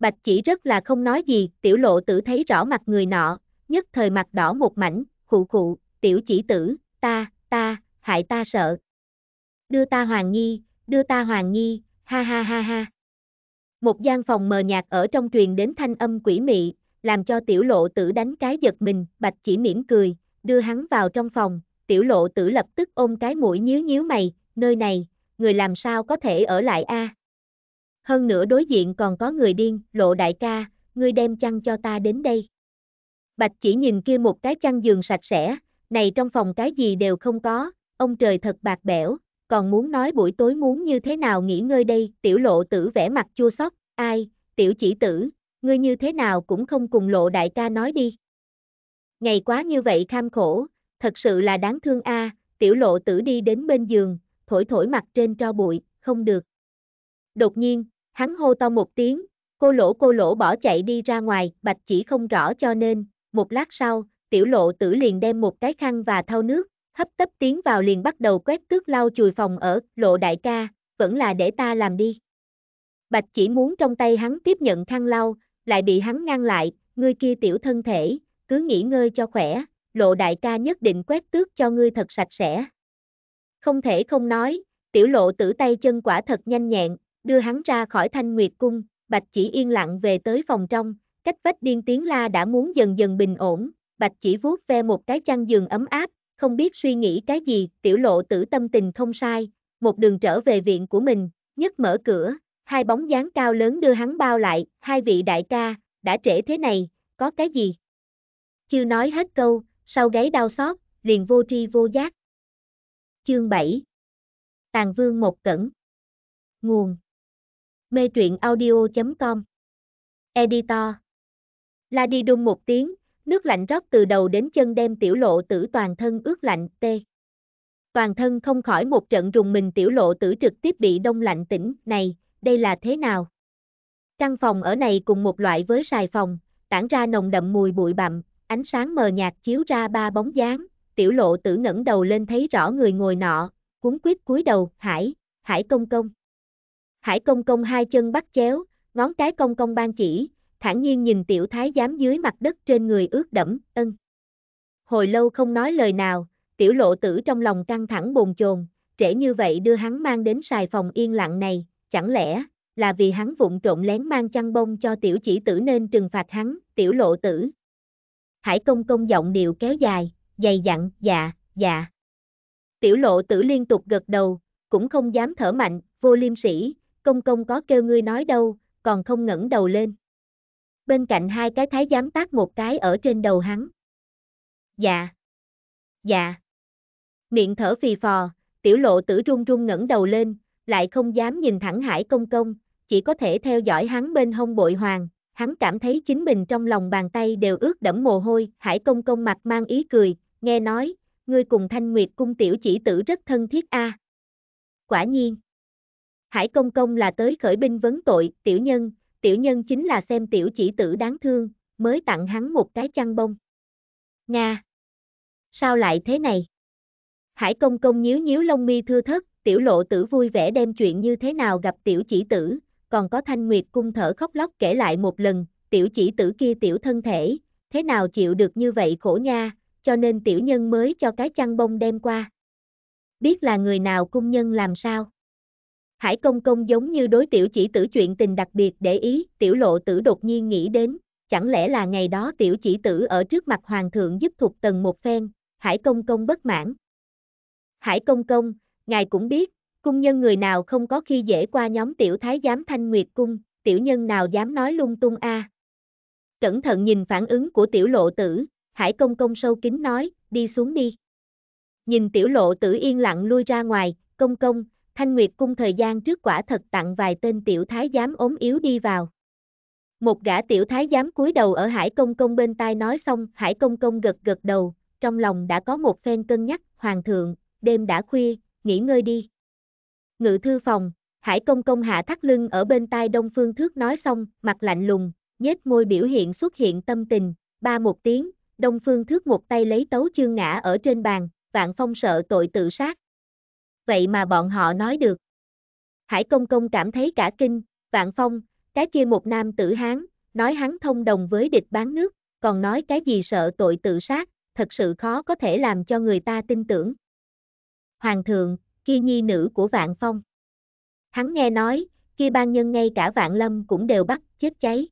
Bạch chỉ rất là không nói gì, tiểu lộ tử thấy rõ mặt người nọ, nhất thời mặt đỏ một mảnh, khụ khụ, tiểu chỉ tử, ta, ta, hại ta sợ. Đưa ta hoàng nghi, đưa ta hoàng nghi, ha ha ha ha. Một gian phòng mờ nhạt ở trong truyền đến thanh âm quỷ mị, làm cho tiểu lộ tử đánh cái giật mình, bạch chỉ mỉm cười, đưa hắn vào trong phòng, tiểu lộ tử lập tức ôm cái mũi nhíu nhíu mày, nơi này, người làm sao có thể ở lại a? À? Hơn nữa đối diện còn có người điên, lộ đại ca, ngươi đem chăn cho ta đến đây. Bạch chỉ nhìn kia một cái chăn giường sạch sẽ, này trong phòng cái gì đều không có, ông trời thật bạc bẽo, còn muốn nói buổi tối muốn như thế nào nghỉ ngơi đây, tiểu lộ tử vẻ mặt chua xót, ai, tiểu chỉ tử, ngươi như thế nào cũng không cùng lộ đại ca nói đi. Ngày quá như vậy kham khổ, thật sự là đáng thương a. À, tiểu lộ tử đi đến bên giường, thổi thổi mặt trên tro bụi, không được. Đột nhiên, hắn hô to một tiếng, cô lỗ cô lỗ bỏ chạy đi ra ngoài, bạch chỉ không rõ cho nên, một lát sau, tiểu lộ tử liền đem một cái khăn và thau nước, hấp tấp tiến vào liền bắt đầu quét tước lau chùi phòng ở, lộ đại ca, vẫn là để ta làm đi. Bạch chỉ muốn trong tay hắn tiếp nhận khăn lau, lại bị hắn ngăn lại, ngươi kia tiểu thân thể, cứ nghỉ ngơi cho khỏe, lộ đại ca nhất định quét tước cho ngươi thật sạch sẽ. Không thể không nói, tiểu lộ tử tay chân quả thật nhanh nhẹn, đưa hắn ra khỏi thanh nguyệt cung, bạch chỉ yên lặng về tới phòng trong, cách vách điên tiếng la đã muốn dần dần bình ổn, bạch chỉ vuốt ve một cái chăn giường ấm áp, không biết suy nghĩ cái gì, tiểu lộ tử tâm tình không sai, một đường trở về viện của mình, nhất mở cửa, hai bóng dáng cao lớn đưa hắn bao lại, hai vị đại ca, đã trễ thế này, có cái gì? Chưa nói hết câu, sau gáy đau xót, liền vô tri vô giác. Chương 7 Tàn Vương Một Cẩn Nguồn Mê truyện audio.com Editor La đi đun một tiếng, nước lạnh rót từ đầu đến chân đem tiểu lộ tử toàn thân ướt lạnh tê. Toàn thân không khỏi một trận rùng mình tiểu lộ tử trực tiếp bị đông lạnh tỉnh, này, đây là thế nào? Căn phòng ở này cùng một loại với xài phòng, tản ra nồng đậm mùi bụi bặm, ánh sáng mờ nhạt chiếu ra ba bóng dáng, tiểu lộ tử ngẩng đầu lên thấy rõ người ngồi nọ, cuốn quýt cúi đầu, hải, hải công công. Hải công công hai chân bắt chéo, ngón cái công công ban chỉ, thản nhiên nhìn tiểu thái giám dưới mặt đất trên người ướt đẫm, ân. Hồi lâu không nói lời nào, tiểu lộ tử trong lòng căng thẳng bồn chồn, trễ như vậy đưa hắn mang đến xài phòng yên lặng này, chẳng lẽ là vì hắn vụng trộn lén mang chăn bông cho tiểu chỉ tử nên trừng phạt hắn, tiểu lộ tử. Hải công công giọng điệu kéo dài, dày dặn, dạ, dạ. Tiểu lộ tử liên tục gật đầu, cũng không dám thở mạnh, vô liêm sĩ, công công có kêu ngươi nói đâu, còn không ngẩng đầu lên. Bên cạnh hai cái thái giám tác một cái ở trên đầu hắn. Dạ. Dạ. Miệng thở phì phò, tiểu lộ tử run run ngẩng đầu lên, lại không dám nhìn thẳng hải công công, chỉ có thể theo dõi hắn bên hông bội hoàng, hắn cảm thấy chính mình trong lòng bàn tay đều ướt đẫm mồ hôi, hải công công mặt mang ý cười, nghe nói, ngươi cùng thanh nguyệt cung tiểu chỉ tử rất thân thiết a. À. Quả nhiên, hải công công là tới khởi binh vấn tội, tiểu nhân, tiểu nhân chính là xem tiểu chỉ tử đáng thương, mới tặng hắn một cái chăn bông. Nga! Sao lại thế này? Hải công công nhíu nhíu lông mi thưa thất, tiểu lộ tử vui vẻ đem chuyện như thế nào gặp tiểu chỉ tử, còn có thanh nguyệt cung thở khóc lóc kể lại một lần, tiểu chỉ tử kia tiểu thân thể, thế nào chịu được như vậy khổ nha, cho nên tiểu nhân mới cho cái chăn bông đem qua. Biết là người nào cung nhân làm sao? Hải công công giống như đối tiểu chỉ tử chuyện tình đặc biệt để ý, tiểu lộ tử đột nhiên nghĩ đến, chẳng lẽ là ngày đó tiểu chỉ tử ở trước mặt hoàng thượng giúp thục tần một phen, hải công công bất mãn. Hải công công, ngài cũng biết, Cung nhân người nào không có khi dễ qua nhóm tiểu thái giám thanh nguyệt cung, tiểu nhân nào dám nói lung tung a à. Cẩn thận nhìn phản ứng của tiểu lộ tử, hải công công sâu kính nói, đi xuống đi. Nhìn tiểu lộ tử yên lặng lui ra ngoài, công công, thanh nguyệt cung thời gian trước quả thật tặng vài tên tiểu thái giám ốm yếu đi vào. Một gã tiểu thái giám cúi đầu ở hải công công bên tai nói xong, hải công công gật gật đầu, trong lòng đã có một phen cân nhắc, hoàng thượng, đêm đã khuya, nghỉ ngơi đi ngự thư phòng, hải công công hạ thắt lưng ở bên tai đông phương thước nói xong, mặt lạnh lùng, nhếch môi biểu hiện xuất hiện tâm tình, ba một tiếng, đông phương thước một tay lấy tấu chương ngã ở trên bàn, vạn phong sợ tội tự sát. Vậy mà bọn họ nói được. Hải công công cảm thấy cả kinh, vạn phong, cái kia một nam tử hán, nói hắn thông đồng với địch bán nước, còn nói cái gì sợ tội tự sát, thật sự khó có thể làm cho người ta tin tưởng. Hoàng thượng, kia nhi nữ của Vạn Phong. Hắn nghe nói, kia ban nhân ngay cả Vạn Lâm cũng đều bắt, chết cháy.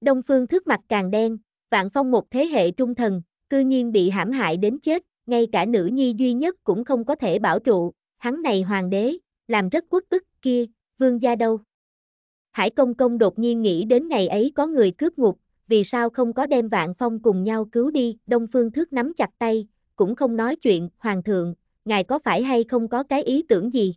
Đông Phương thức mặt càng đen, Vạn Phong một thế hệ trung thần, cư nhiên bị hãm hại đến chết, ngay cả nữ nhi duy nhất cũng không có thể bảo trụ, hắn này hoàng đế, làm rất quốc tức kia, vương gia đâu. Hải Công Công đột nhiên nghĩ đến ngày ấy có người cướp ngục, vì sao không có đem Vạn Phong cùng nhau cứu đi, Đông Phương Thước nắm chặt tay, cũng không nói chuyện, Hoàng thượng, ngài có phải hay không có cái ý tưởng gì?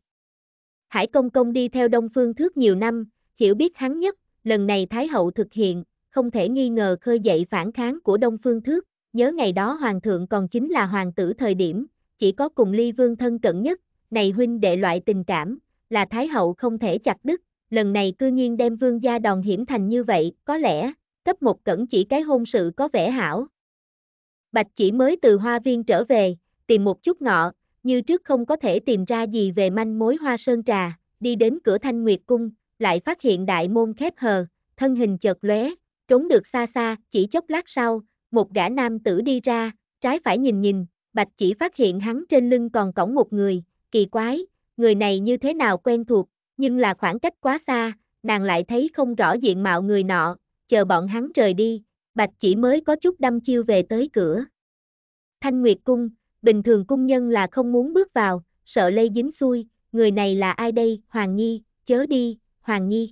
Hải Công Công đi theo Đông Phương Thước nhiều năm, hiểu biết hắn nhất, lần này Thái Hậu thực hiện, không thể nghi ngờ khơi dậy phản kháng của Đông Phương Thước, nhớ ngày đó Hoàng thượng còn chính là Hoàng tử thời điểm, chỉ có cùng Ly Vương thân cận nhất, này huynh đệ loại tình cảm, là Thái Hậu không thể chặt đứt, lần này cư nhiên đem Vương gia đòn hiểm thành như vậy, có lẽ, cấp một cẩn chỉ cái hôn sự có vẻ hảo. Bạch chỉ mới từ hoa viên trở về, tìm một chút ngọ, như trước không có thể tìm ra gì về manh mối hoa sơn trà, đi đến cửa thanh nguyệt cung, lại phát hiện đại môn khép hờ, thân hình chợt lóe, trốn được xa xa, chỉ chốc lát sau, một gã nam tử đi ra, trái phải nhìn nhìn, bạch chỉ phát hiện hắn trên lưng còn cõng một người, kỳ quái, người này như thế nào quen thuộc, nhưng là khoảng cách quá xa, nàng lại thấy không rõ diện mạo người nọ, chờ bọn hắn rời đi, bạch chỉ mới có chút đâm chiêu về tới cửa. Thanh Nguyệt Cung, bình thường cung nhân là không muốn bước vào, sợ lây dính xui, người này là ai đây, Hoàng Nhi, chớ đi, Hoàng Nhi.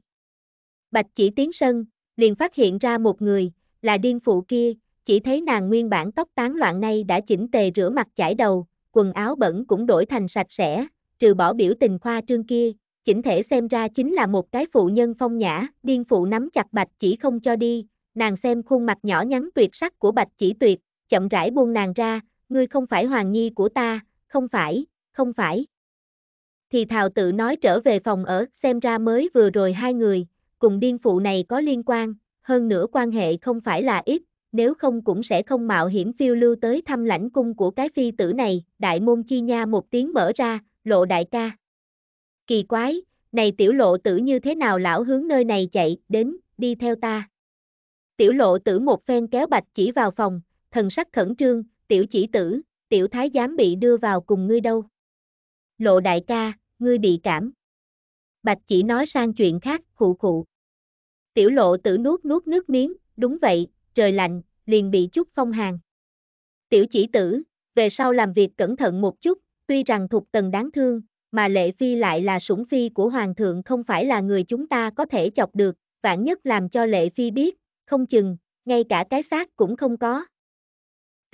Bạch chỉ tiến sân, liền phát hiện ra một người, là điên phụ kia, chỉ thấy nàng nguyên bản tóc tán loạn này đã chỉnh tề rửa mặt chải đầu, quần áo bẩn cũng đổi thành sạch sẽ, trừ bỏ biểu tình khoa trương kia, chỉnh thể xem ra chính là một cái phụ nhân phong nhã, điên phụ nắm chặt bạch chỉ không cho đi, nàng xem khuôn mặt nhỏ nhắn tuyệt sắc của bạch chỉ tuyệt, chậm rãi buông nàng ra, ngươi không phải hoàng nhi của ta, không phải, không phải. Thì Thào tự nói trở về phòng ở, xem ra mới vừa rồi hai người, cùng điên phụ này có liên quan, hơn nữa quan hệ không phải là ít, nếu không cũng sẽ không mạo hiểm phiêu lưu tới thăm lãnh cung của cái phi tử này, đại môn chi nha một tiếng mở ra, lộ đại ca. Kỳ quái, này tiểu lộ tử như thế nào lão hướng nơi này chạy, đến, đi theo ta. Tiểu lộ tử một phen kéo bạch chỉ vào phòng, thần sắc khẩn trương, tiểu chỉ tử, tiểu thái giám bị đưa vào cùng ngươi đâu. Lộ đại ca, ngươi bị cảm. Bạch chỉ nói sang chuyện khác, khụ khụ. Tiểu lộ tử nuốt nuốt nước miếng, đúng vậy, trời lạnh, liền bị chút phong hàn. Tiểu chỉ tử, về sau làm việc cẩn thận một chút, tuy rằng thuộc tần đáng thương, mà lệ phi lại là sủng phi của hoàng thượng không phải là người chúng ta có thể chọc được, vạn nhất làm cho lệ phi biết, không chừng, ngay cả cái xác cũng không có.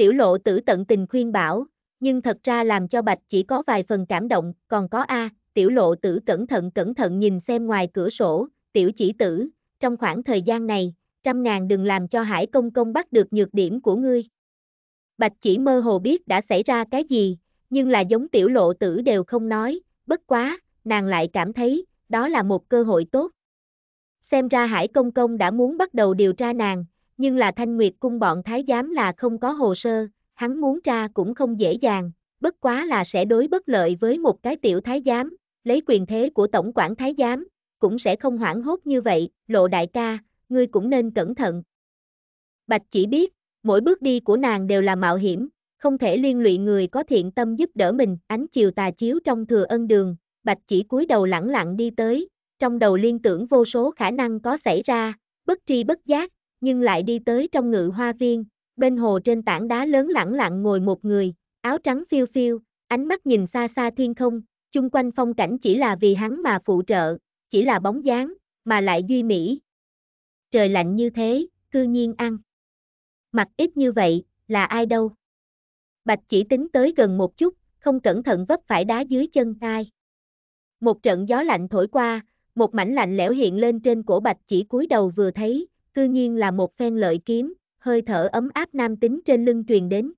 Tiểu lộ tử tận tình khuyên bảo, nhưng thật ra làm cho Bạch chỉ có vài phần cảm động, còn có A, tiểu lộ tử cẩn thận cẩn thận nhìn xem ngoài cửa sổ, tiểu chỉ tử, trong khoảng thời gian này, trăm ngàn đừng làm cho hải công công bắt được nhược điểm của ngươi. Bạch chỉ mơ hồ biết đã xảy ra cái gì, nhưng là giống tiểu lộ tử đều không nói, bất quá, nàng lại cảm thấy, đó là một cơ hội tốt. Xem ra hải công công đã muốn bắt đầu điều tra nàng, nhưng là thanh nguyệt cung bọn thái giám là không có hồ sơ, hắn muốn ra cũng không dễ dàng, bất quá là sẽ đối bất lợi với một cái tiểu thái giám, lấy quyền thế của tổng quản thái giám, cũng sẽ không hoảng hốt như vậy, lộ đại ca, ngươi cũng nên cẩn thận. Bạch chỉ biết, mỗi bước đi của nàng đều là mạo hiểm, không thể liên lụy người có thiện tâm giúp đỡ mình, ánh chiều tà chiếu trong thừa ân đường, bạch chỉ cúi đầu lẳng lặng đi tới, trong đầu liên tưởng vô số khả năng có xảy ra, bất tri bất giác, nhưng lại đi tới trong ngự hoa viên, bên hồ trên tảng đá lớn lẳng lặng ngồi một người, áo trắng phiêu phiêu, ánh mắt nhìn xa xa thiên không, chung quanh phong cảnh chỉ là vì hắn mà phụ trợ, chỉ là bóng dáng, mà lại duy mỹ. Trời lạnh như thế, cư nhiên ăn. Mặc ít như vậy, là ai đâu? Bạch chỉ tính tới gần một chút, không cẩn thận vấp phải đá dưới chân ai. Một trận gió lạnh thổi qua, một mảnh lạnh lẽo hiện lên trên cổ bạch chỉ cúi đầu vừa thấy, cư nhiên là một phen lợi kiếm, hơi thở ấm áp nam tính trên lưng truyền đến.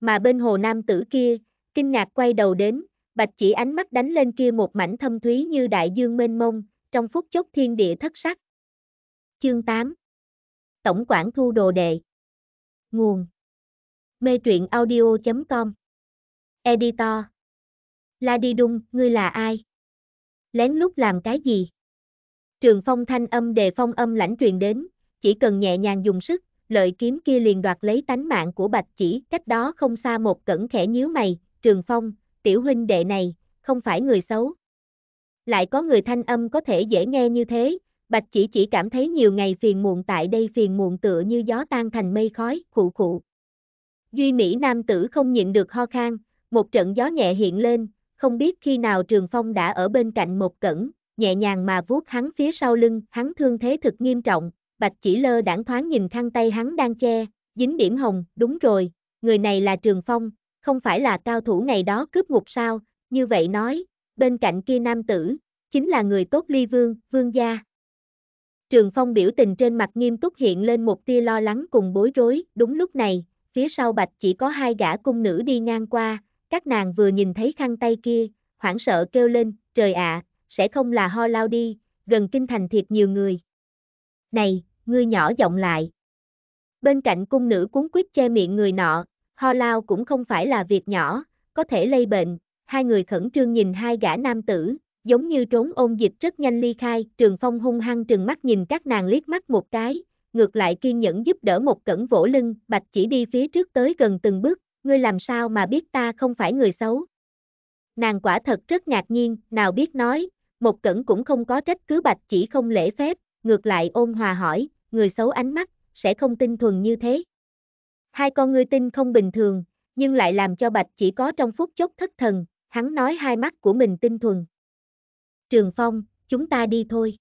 Mà bên hồ nam tử kia, kinh ngạc quay đầu đến, bạch chỉ ánh mắt đánh lên kia một mảnh thâm thúy như đại dương mênh mông, trong phút chốc thiên địa thất sắc. Chương 8 Tổng quản thu đồ đệ Nguồn Mê truyện audio.com Editor La đi đung, ngươi là ai? Lén lút làm cái gì? Trường phong thanh âm đề phong âm lãnh truyền đến, chỉ cần nhẹ nhàng dùng sức, lợi kiếm kia liền đoạt lấy tánh mạng của bạch chỉ, cách đó không xa một cẩn khẽ nhíu mày, trường phong, tiểu huynh đệ này, không phải người xấu. Lại có người thanh âm có thể dễ nghe như thế, bạch chỉ chỉ cảm thấy nhiều ngày phiền muộn tại đây phiền muộn tựa như gió tan thành mây khói, khụ khụ. Duy Mỹ nam tử không nhịn được ho khan, một trận gió nhẹ hiện lên, không biết khi nào trường phong đã ở bên cạnh một cẩn, nhẹ nhàng mà vuốt hắn phía sau lưng, hắn thương thế thực nghiêm trọng, bạch chỉ lơ đảng thoáng nhìn khăn tay hắn đang che, dính điểm hồng, đúng rồi, người này là Trường Phong, không phải là cao thủ ngày đó cướp ngục sao, như vậy nói, bên cạnh kia nam tử, chính là người tốt ly vương, vương gia. Trường Phong biểu tình trên mặt nghiêm túc hiện lên một tia lo lắng cùng bối rối, đúng lúc này, phía sau bạch chỉ có hai gã cung nữ đi ngang qua, các nàng vừa nhìn thấy khăn tay kia, hoảng sợ kêu lên, trời ạ, sẽ không là ho lao đi, gần kinh thành thiệt nhiều người. Này, ngươi nhỏ giọng lại. Bên cạnh cung nữ cuốn quýt che miệng người nọ, ho lao cũng không phải là việc nhỏ, có thể lây bệnh, hai người khẩn trương nhìn hai gã nam tử, giống như trốn ôn dịch rất nhanh ly khai, trường phong hung hăng trừng mắt nhìn các nàng liếc mắt một cái, ngược lại kiên nhẫn giúp đỡ một cẩn vỗ lưng, bạch chỉ đi phía trước tới gần từng bước, ngươi làm sao mà biết ta không phải người xấu. Nàng quả thật rất ngạc nhiên, nào biết nói, một cẩn cũng không có trách cứ bạch chỉ không lễ phép, ngược lại ôn hòa hỏi, người xấu ánh mắt, sẽ không tin thuần như thế. Hai con ngươi tin không bình thường, nhưng lại làm cho bạch chỉ có trong phút chốc thất thần, hắn nói hai mắt của mình tinh thuần. Trường Phong, chúng ta đi thôi.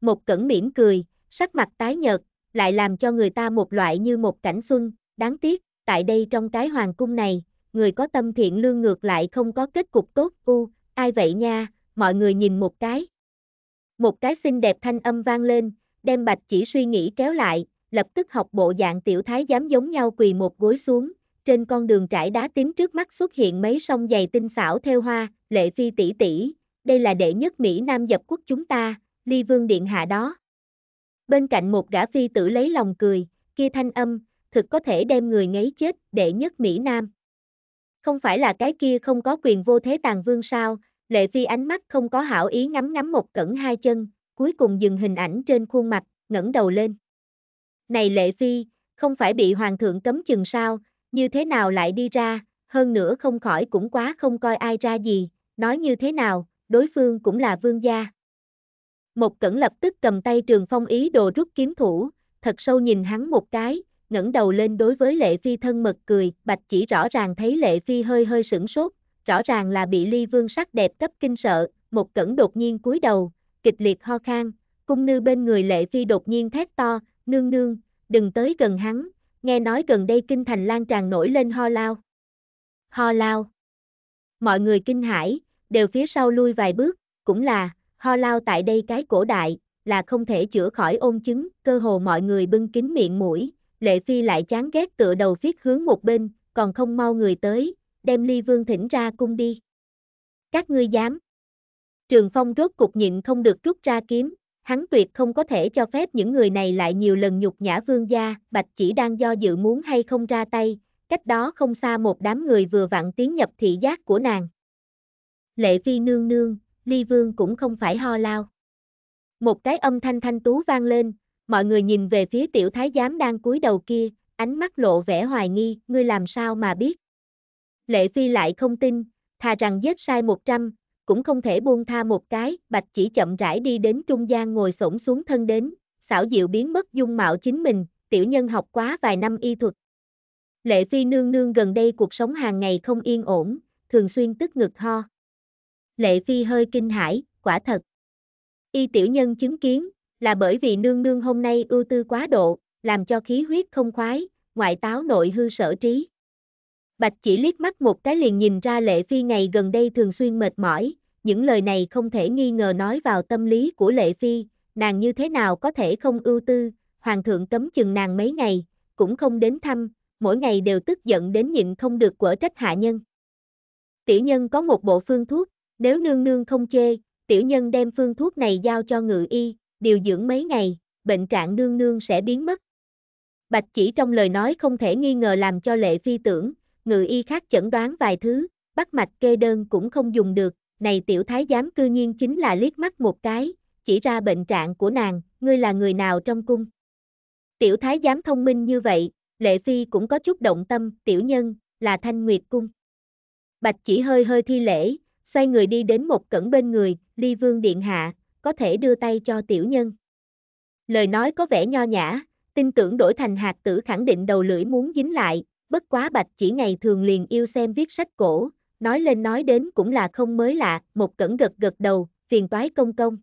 Một cẩn mỉm cười, sắc mặt tái nhợt, lại làm cho người ta một loại như một cảnh xuân, đáng tiếc, tại đây trong cái hoàng cung này, người có tâm thiện lương ngược lại không có kết cục tốt u, ai vậy nha, mọi người nhìn một cái. Một cái xinh đẹp thanh âm vang lên, đem bạch chỉ suy nghĩ kéo lại, lập tức học bộ dạng tiểu thái giám giống nhau quỳ một gối xuống, trên con đường trải đá tím trước mắt xuất hiện mấy sông giày tinh xảo theo hoa, lệ phi tỷ tỷ, đây là đệ nhất Mỹ Nam dập quốc chúng ta, ly vương điện hạ đó. Bên cạnh một gã phi tử lấy lòng cười, kia thanh âm, thực có thể đem người ngấy chết, đệ nhất Mỹ Nam. Không phải là cái kia không có quyền vô thế tàng vương sao, Lệ Phi ánh mắt không có hảo ý ngắm ngắm một cẩn hai chân, cuối cùng dừng hình ảnh trên khuôn mặt, ngẩng đầu lên. Này Lệ Phi, không phải bị hoàng thượng cấm chừng sao, như thế nào lại đi ra, hơn nữa không khỏi cũng quá không coi ai ra gì, nói như thế nào, đối phương cũng là vương gia. Một cẩn lập tức cầm tay trường phong ý đồ rút kiếm thủ, thật sâu nhìn hắn một cái, ngẩng đầu lên đối với Lệ Phi thân mật cười, bạch chỉ rõ ràng thấy Lệ Phi hơi hơi sửng sốt, rõ ràng là bị ly vương sắc đẹp cấp kinh sợ, một cẩn đột nhiên cúi đầu, kịch liệt ho khan, cung nư bên người lệ phi đột nhiên thét to, nương nương, đừng tới gần hắn, nghe nói gần đây kinh thành lan tràn nổi lên ho lao. Ho lao. Mọi người kinh hãi, đều phía sau lui vài bước, cũng là, ho lao tại đây cái cổ đại, là không thể chữa khỏi ôn chứng, cơ hồ mọi người bưng kín miệng mũi, lệ phi lại chán ghét tựa đầu phiết hướng một bên, còn không mau người tới, đem ly vương thỉnh ra cung đi. Các ngươi dám. Trường Phong rốt cục nhịn không được rút ra kiếm, hắn tuyệt không có thể cho phép những người này lại nhiều lần nhục nhã vương gia, bạch chỉ đang do dự muốn hay không ra tay, cách đó không xa một đám người vừa vặn tiến nhập thị giác của nàng. Lệ phi nương nương, ly vương cũng không phải ho lao. Một cái âm thanh thanh tú vang lên, mọi người nhìn về phía tiểu thái giám đang cúi đầu kia, ánh mắt lộ vẻ hoài nghi, ngươi làm sao mà biết. Lệ Phi lại không tin, thà rằng giết sai 100, cũng không thể buông tha một cái, bạch chỉ chậm rãi đi đến trung gian ngồi xổm xuống thân đến, xảo diệu biến mất dung mạo chính mình, tiểu nhân học quá vài năm y thuật. Lệ Phi nương nương gần đây cuộc sống hàng ngày không yên ổn, thường xuyên tức ngực ho. Lệ Phi hơi kinh hãi, quả thật. Y tiểu nhân chứng kiến, là bởi vì nương nương hôm nay ưu tư quá độ, làm cho khí huyết không khoái, ngoại táo nội hư sở trí. Bạch chỉ liếc mắt một cái liền nhìn ra Lệ Phi ngày gần đây thường xuyên mệt mỏi, những lời này không thể nghi ngờ nói vào tâm lý của Lệ Phi, nàng như thế nào có thể không ưu tư, Hoàng thượng cấm chừng nàng mấy ngày, cũng không đến thăm, mỗi ngày đều tức giận đến nhịn không được quở trách hạ nhân. Tiểu nhân có một bộ phương thuốc, nếu nương nương không chê, tiểu nhân đem phương thuốc này giao cho ngự y, điều dưỡng mấy ngày, bệnh trạng nương nương sẽ biến mất. Bạch chỉ trong lời nói không thể nghi ngờ làm cho Lệ Phi tưởng, ngự y khác chẩn đoán vài thứ, bắt mạch kê đơn cũng không dùng được, này tiểu thái giám cư nhiên chính là liếc mắt một cái, chỉ ra bệnh trạng của nàng, ngươi là người nào trong cung. Tiểu thái giám thông minh như vậy, lệ phi cũng có chút động tâm, tiểu nhân, là thanh nguyệt cung. Bạch chỉ hơi hơi thi lễ, xoay người đi đến một cẩn bên người, ly vương điện hạ, có thể đưa tay cho tiểu nhân. Lời nói có vẻ nho nhã, tin tưởng đổi thành hạt tử khẳng định đầu lưỡi muốn dính lại, Bất quá Bạch chỉ ngày thường liền yêu xem viết sách cổ, nói lên nói đến cũng là không mới lạ, một cẩn gật gật đầu, phiền toái công công.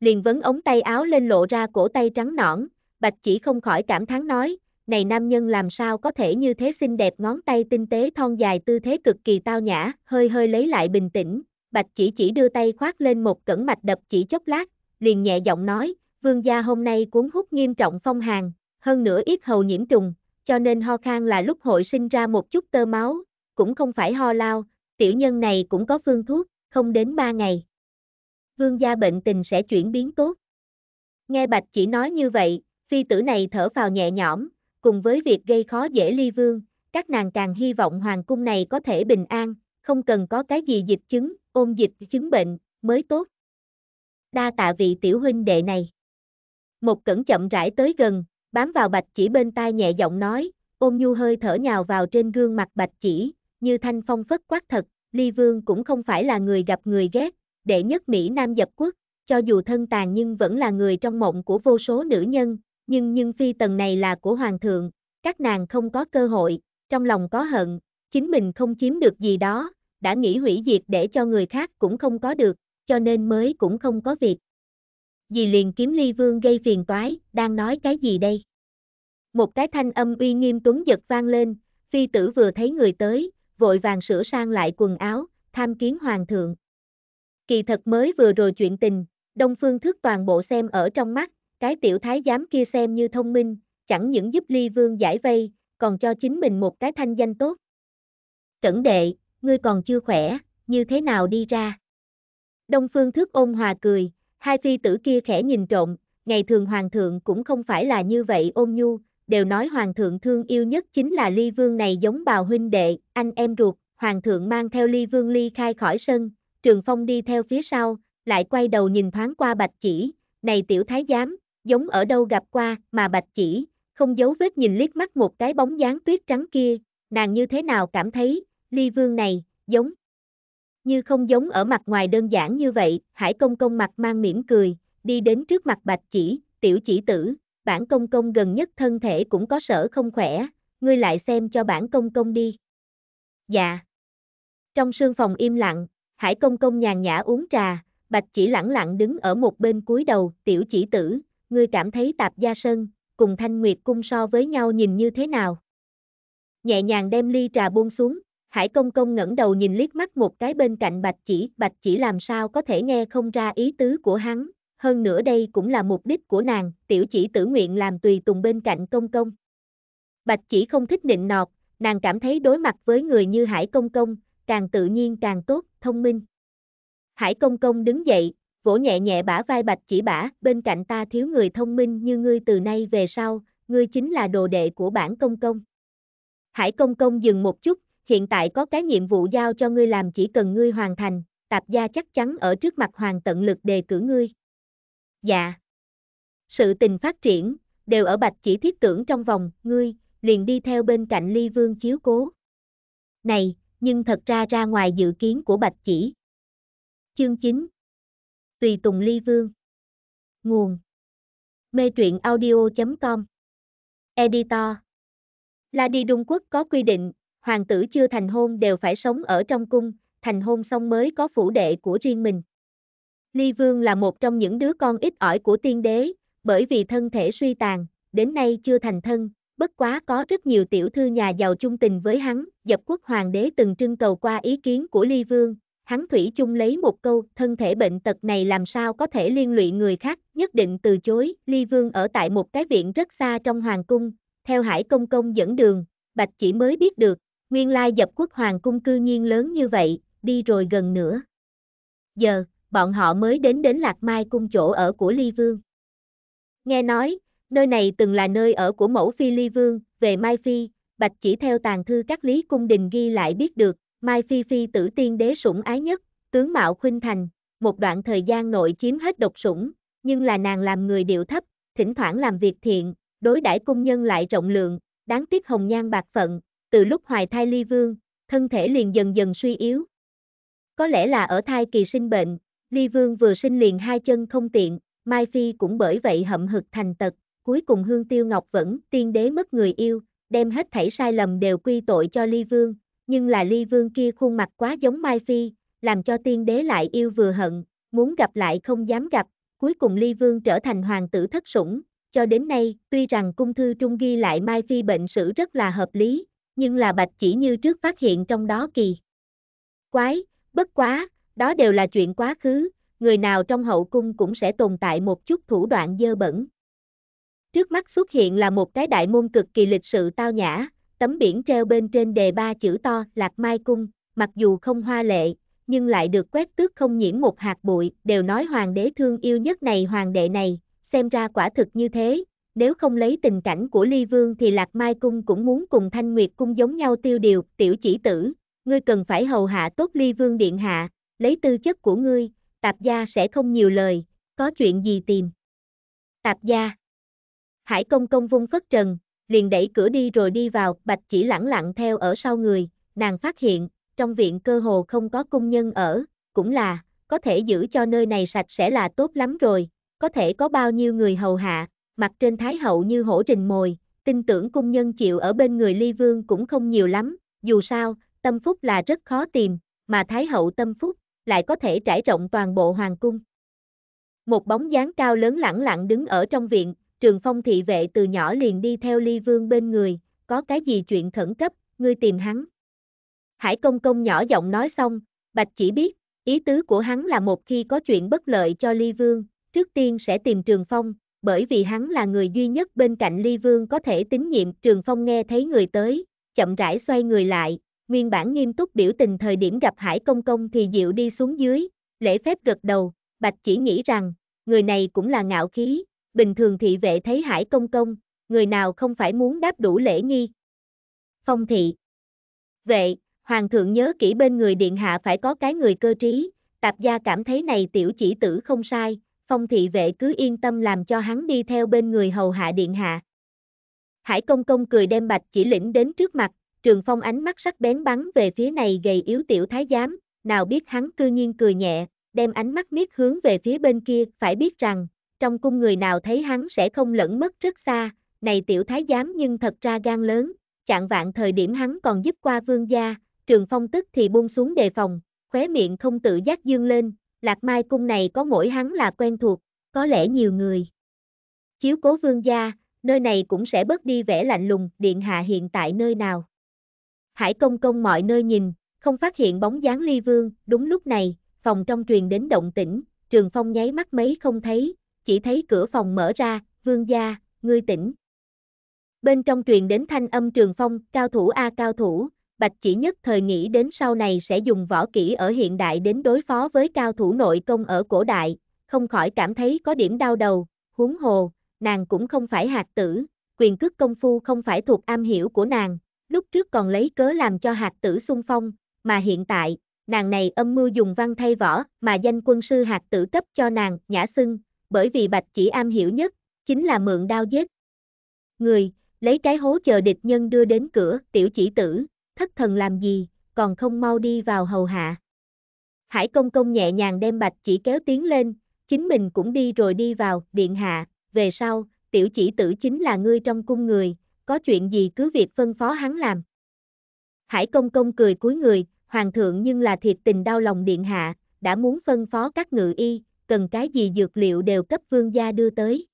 Liền vấn ống tay áo lên lộ ra cổ tay trắng nõn, Bạch chỉ không khỏi cảm thán nói, này nam nhân làm sao có thể như thế xinh đẹp ngón tay tinh tế thon dài tư thế cực kỳ tao nhã, hơi hơi lấy lại bình tĩnh, Bạch chỉ chỉ đưa tay khoát lên một cẩn mạch đập chỉ chốc lát, liền nhẹ giọng nói, vương gia hôm nay cuốn hút nghiêm trọng phong hàn, hơn nữa ít hầu nhiễm trùng, cho nên ho khan là lúc hội sinh ra một chút tơ máu, cũng không phải ho lao, tiểu nhân này cũng có phương thuốc, không đến 3 ngày. Vương gia bệnh tình sẽ chuyển biến tốt. Nghe Bạch chỉ nói như vậy, phi tử này thở vào nhẹ nhõm, cùng với việc gây khó dễ ly vương, các nàng càng hy vọng hoàng cung này có thể bình an, không cần có cái gì dịch chứng, ôn dịch chứng bệnh, mới tốt. Đa tạ vị tiểu huynh đệ này. Một cẩn chậm rãi tới gần, bám vào bạch chỉ bên tai nhẹ giọng nói, ôm nhu hơi thở nhào vào trên gương mặt bạch chỉ, như thanh phong phất quát thật, ly vương cũng không phải là người gặp người ghét, đệ nhất Mỹ Nam dập quốc, cho dù thân tàn nhưng vẫn là người trong mộng của vô số nữ nhân, nhưng nhưng phi tần này là của hoàng thượng, các nàng không có cơ hội, trong lòng có hận, chính mình không chiếm được gì đó, đã nghĩ hủy diệt để cho người khác cũng không có được, cho nên mới cũng không có việc dì liền kiếm ly vương gây phiền toái, đang nói cái gì đây? Một cái thanh âm uy nghiêm tuấn giật vang lên, phi tử vừa thấy người tới, vội vàng sửa sang lại quần áo, tham kiến hoàng thượng. Kỳ thật mới vừa rồi chuyện tình, Đông Phương Thức toàn bộ xem ở trong mắt, cái tiểu thái giám kia xem như thông minh, chẳng những giúp Ly Vương giải vây, còn cho chính mình một cái thanh danh tốt. Cẩn đệ, ngươi còn chưa khỏe, như thế nào đi ra? Đông Phương Thức ôn hòa cười, Hai phi tử kia khẽ nhìn trộm, ngày thường hoàng thượng cũng không phải là như vậy ôn nhu, đều nói hoàng thượng thương yêu nhất chính là ly vương này giống bào huynh đệ, anh em ruột, hoàng thượng mang theo ly vương ly khai khỏi sân, trường phong đi theo phía sau, lại quay đầu nhìn thoáng qua bạch chỉ, này tiểu thái giám, giống ở đâu gặp qua, mà bạch chỉ, không giấu vết nhìn liếc mắt một cái bóng dáng tuyết trắng kia, nàng như thế nào cảm thấy, ly vương này, giống, như không giống ở mặt ngoài đơn giản như vậy, Hải Công Công mặt mang mỉm cười, đi đến trước mặt Bạch Chỉ, tiểu chỉ tử, bản Công Công gần nhất thân thể cũng có sở không khỏe, ngươi lại xem cho bản Công Công đi. Dạ. Trong sương phòng im lặng, Hải Công Công nhàn nhã uống trà, Bạch Chỉ lẳng lặng đứng ở một bên cúi đầu, tiểu chỉ tử, ngươi cảm thấy tạp gia sơn, cùng thanh nguyệt cung so với nhau nhìn như thế nào? Nhẹ nhàng đem ly trà buông xuống, Hải Công Công ngẩng đầu nhìn liếc mắt một cái bên cạnh Bạch Chỉ, Bạch Chỉ làm sao có thể nghe không ra ý tứ của hắn, hơn nữa đây cũng là mục đích của nàng, tiểu chỉ tử nguyện làm tùy tùng bên cạnh Công Công. Bạch Chỉ không thích nịnh nọt, nàng cảm thấy đối mặt với người như Hải Công Công, càng tự nhiên càng tốt, thông minh. Hải Công Công đứng dậy, vỗ nhẹ nhẹ bả vai Bạch Chỉ bả, bên cạnh ta thiếu người thông minh như ngươi từ nay về sau, ngươi chính là đồ đệ của bản Công Công. Hải Công Công dừng một chút, hiện tại có cái nhiệm vụ giao cho ngươi làm chỉ cần ngươi hoàn thành, tạp gia chắc chắn ở trước mặt hoàng tận lực đề cử ngươi. Dạ. Sự tình phát triển, đều ở bạch chỉ thiết tưởng trong vòng, ngươi, liền đi theo bên cạnh ly vương chiếu cố. Này, nhưng thật ra ra ngoài dự kiến của bạch chỉ. Chương 9 Tùy Tùng Ly Vương Nguồn Mê truyện audio.com Editor La đi Trung Quốc có quy định, hoàng tử chưa thành hôn đều phải sống ở trong cung, thành hôn xong mới có phủ đệ của riêng mình. Ly Vương là một trong những đứa con ít ỏi của tiên đế, bởi vì thân thể suy tàn, đến nay chưa thành thân, bất quá có rất nhiều tiểu thư nhà giàu chung tình với hắn, dập quốc hoàng đế từng trưng cầu qua ý kiến của Ly Vương, hắn thủy chung lấy một câu, thân thể bệnh tật này làm sao có thể liên lụy người khác, nhất định từ chối, Ly Vương ở tại một cái viện rất xa trong hoàng cung, theo Hải Công Công dẫn đường, Bạch chỉ mới biết được, Nguyên lai dập quốc hoàng cung cư nhiên lớn như vậy, đi rồi gần nữa. Giờ, bọn họ mới đến đến Lạc Mai cung chỗ ở của Ly Vương. Nghe nói, nơi này từng là nơi ở của mẫu phi Ly Vương, về Mai Phi, Bạch chỉ theo tàn thư các lý cung đình ghi lại biết được, Mai Phi Phi tử tiên đế sủng ái nhất, tướng Mạo Khuynh Thành, một đoạn thời gian nội chiếm hết độc sủng, nhưng là nàng làm người điệu thấp, thỉnh thoảng làm việc thiện, đối đãi cung nhân lại rộng lượng, đáng tiếc hồng nhan bạc phận, từ lúc hoài thai ly vương, thân thể liền dần dần suy yếu. Có lẽ là ở thai kỳ sinh bệnh, ly vương vừa sinh liền hai chân không tiện, Mai Phi cũng bởi vậy hậm hực thành tật, cuối cùng hương tiêu ngọc vẫn tiên đế mất người yêu, đem hết thảy sai lầm đều quy tội cho ly vương, nhưng là ly vương kia khuôn mặt quá giống Mai Phi, làm cho tiên đế lại yêu vừa hận, muốn gặp lại không dám gặp, cuối cùng ly vương trở thành hoàng tử thất sủng, cho đến nay, tuy rằng cung thư trung ghi lại Mai Phi bệnh sử rất là hợp lý, nhưng là Bạch chỉ như trước phát hiện trong đó kỳ. Quái, bất quá, đó đều là chuyện quá khứ, người nào trong hậu cung cũng sẽ tồn tại một chút thủ đoạn dơ bẩn. Trước mắt xuất hiện là một cái đại môn cực kỳ lịch sự tao nhã, tấm biển treo bên trên đề ba chữ to Lạc Mai Cung, mặc dù không hoa lệ, nhưng lại được quét tước không nhiễm một hạt bụi, đều nói hoàng đế thương yêu nhất này hoàng đệ này, xem ra quả thực như thế, nếu không lấy tình cảnh của Ly Vương thì Lạc Mai Cung cũng muốn cùng Thanh Nguyệt Cung giống nhau tiêu điều, tiểu chỉ tử, ngươi cần phải hầu hạ tốt Ly Vương Điện Hạ, lấy tư chất của ngươi, tạp gia sẽ không nhiều lời, có chuyện gì tìm. Tạp gia Hải công công vung phất trần, liền đẩy cửa đi rồi đi vào, bạch chỉ lẳng lặng theo ở sau người, nàng phát hiện, trong viện cơ hồ không có cung nhân ở, cũng là, có thể giữ cho nơi này sạch sẽ là tốt lắm rồi, có thể có bao nhiêu người hầu hạ, mặt trên thái hậu như hổ rình mồi, tin tưởng cung nhân chịu ở bên người ly vương cũng không nhiều lắm, dù sao, tâm phúc là rất khó tìm, mà thái hậu tâm phúc lại có thể trải rộng toàn bộ hoàng cung. Một bóng dáng cao lớn lẳng lặng đứng ở trong viện, trường phong thị vệ từ nhỏ liền đi theo ly vương bên người, có cái gì chuyện khẩn cấp, ngươi tìm hắn. Hải công công nhỏ giọng nói xong, bạch chỉ biết, ý tứ của hắn là một khi có chuyện bất lợi cho ly vương, trước tiên sẽ tìm trường phong, bởi vì hắn là người duy nhất bên cạnh Ly Vương có thể tín nhiệm. Trường Phong nghe thấy người tới, chậm rãi xoay người lại, nguyên bản nghiêm túc biểu tình thời điểm gặp Hải Công Công thì dịu đi xuống dưới, lễ phép gật đầu, Bạch chỉ nghĩ rằng, người này cũng là ngạo khí, bình thường thị vệ thấy Hải Công Công, người nào không phải muốn đáp đủ lễ nghi. Phong thị Vệ, Hoàng thượng nhớ kỹ bên người điện hạ phải có cái người cơ trí, tạp gia cảm thấy này tiểu chỉ tử không sai, phong thị vệ cứ yên tâm làm cho hắn đi theo bên người hầu hạ điện hạ. Hải công công cười đem bạch chỉ lĩnh đến trước mặt, trường phong ánh mắt sắc bén bắn về phía này gầy yếu tiểu thái giám, nào biết hắn cư nhiên cười nhẹ, đem ánh mắt miết hướng về phía bên kia, phải biết rằng, trong cung người nào thấy hắn sẽ không lẫn mất rất xa, này tiểu thái giám nhưng thật ra gan lớn, chạng vạn thời điểm hắn còn giúp qua vương gia, trường phong tức thì buông xuống đề phòng, khóe miệng không tự giác dương lên, Lạc Mai cung này có mỗi hắn là quen thuộc, có lẽ nhiều người. Chiếu cố vương gia, nơi này cũng sẽ bớt đi vẻ lạnh lùng, điện hạ hiện tại nơi nào. Hải công công mọi nơi nhìn, không phát hiện bóng dáng ly vương, đúng lúc này, phòng trong truyền đến động tĩnh, trường phong nháy mắt mấy không thấy, chỉ thấy cửa phòng mở ra, vương gia, ngươi tỉnh. Bên trong truyền đến thanh âm trường phong, cao thủ a cao thủ, Bạch chỉ nhất thời nghĩ đến sau này sẽ dùng võ kỹ ở hiện đại đến đối phó với cao thủ nội công ở cổ đại, không khỏi cảm thấy có điểm đau đầu, huống hồ, nàng cũng không phải hạt tử, quyền cước công phu không phải thuộc am hiểu của nàng, lúc trước còn lấy cớ làm cho hạt tử xung phong, mà hiện tại, nàng này âm mưu dùng văn thay võ mà danh quân sư hạt tử cấp cho nàng, nhã xưng, bởi vì bạch chỉ am hiểu nhất, chính là mượn đao giết. Người, lấy cái hố chờ địch nhân đưa đến cửa, tiểu chỉ tử, thất thần làm gì, còn không mau đi vào hầu hạ. Hải công công nhẹ nhàng đem bạch chỉ kéo tiến lên, chính mình cũng đi rồi đi vào, điện hạ, về sau, tiểu chỉ tử chính là ngươi trong cung người, có chuyện gì cứ việc phân phó hắn làm. Hải công công cười cúi người, hoàng thượng nhưng là thiệt tình đau lòng điện hạ, đã muốn phân phó các ngự y, cần cái gì dược liệu đều cấp vương gia đưa tới.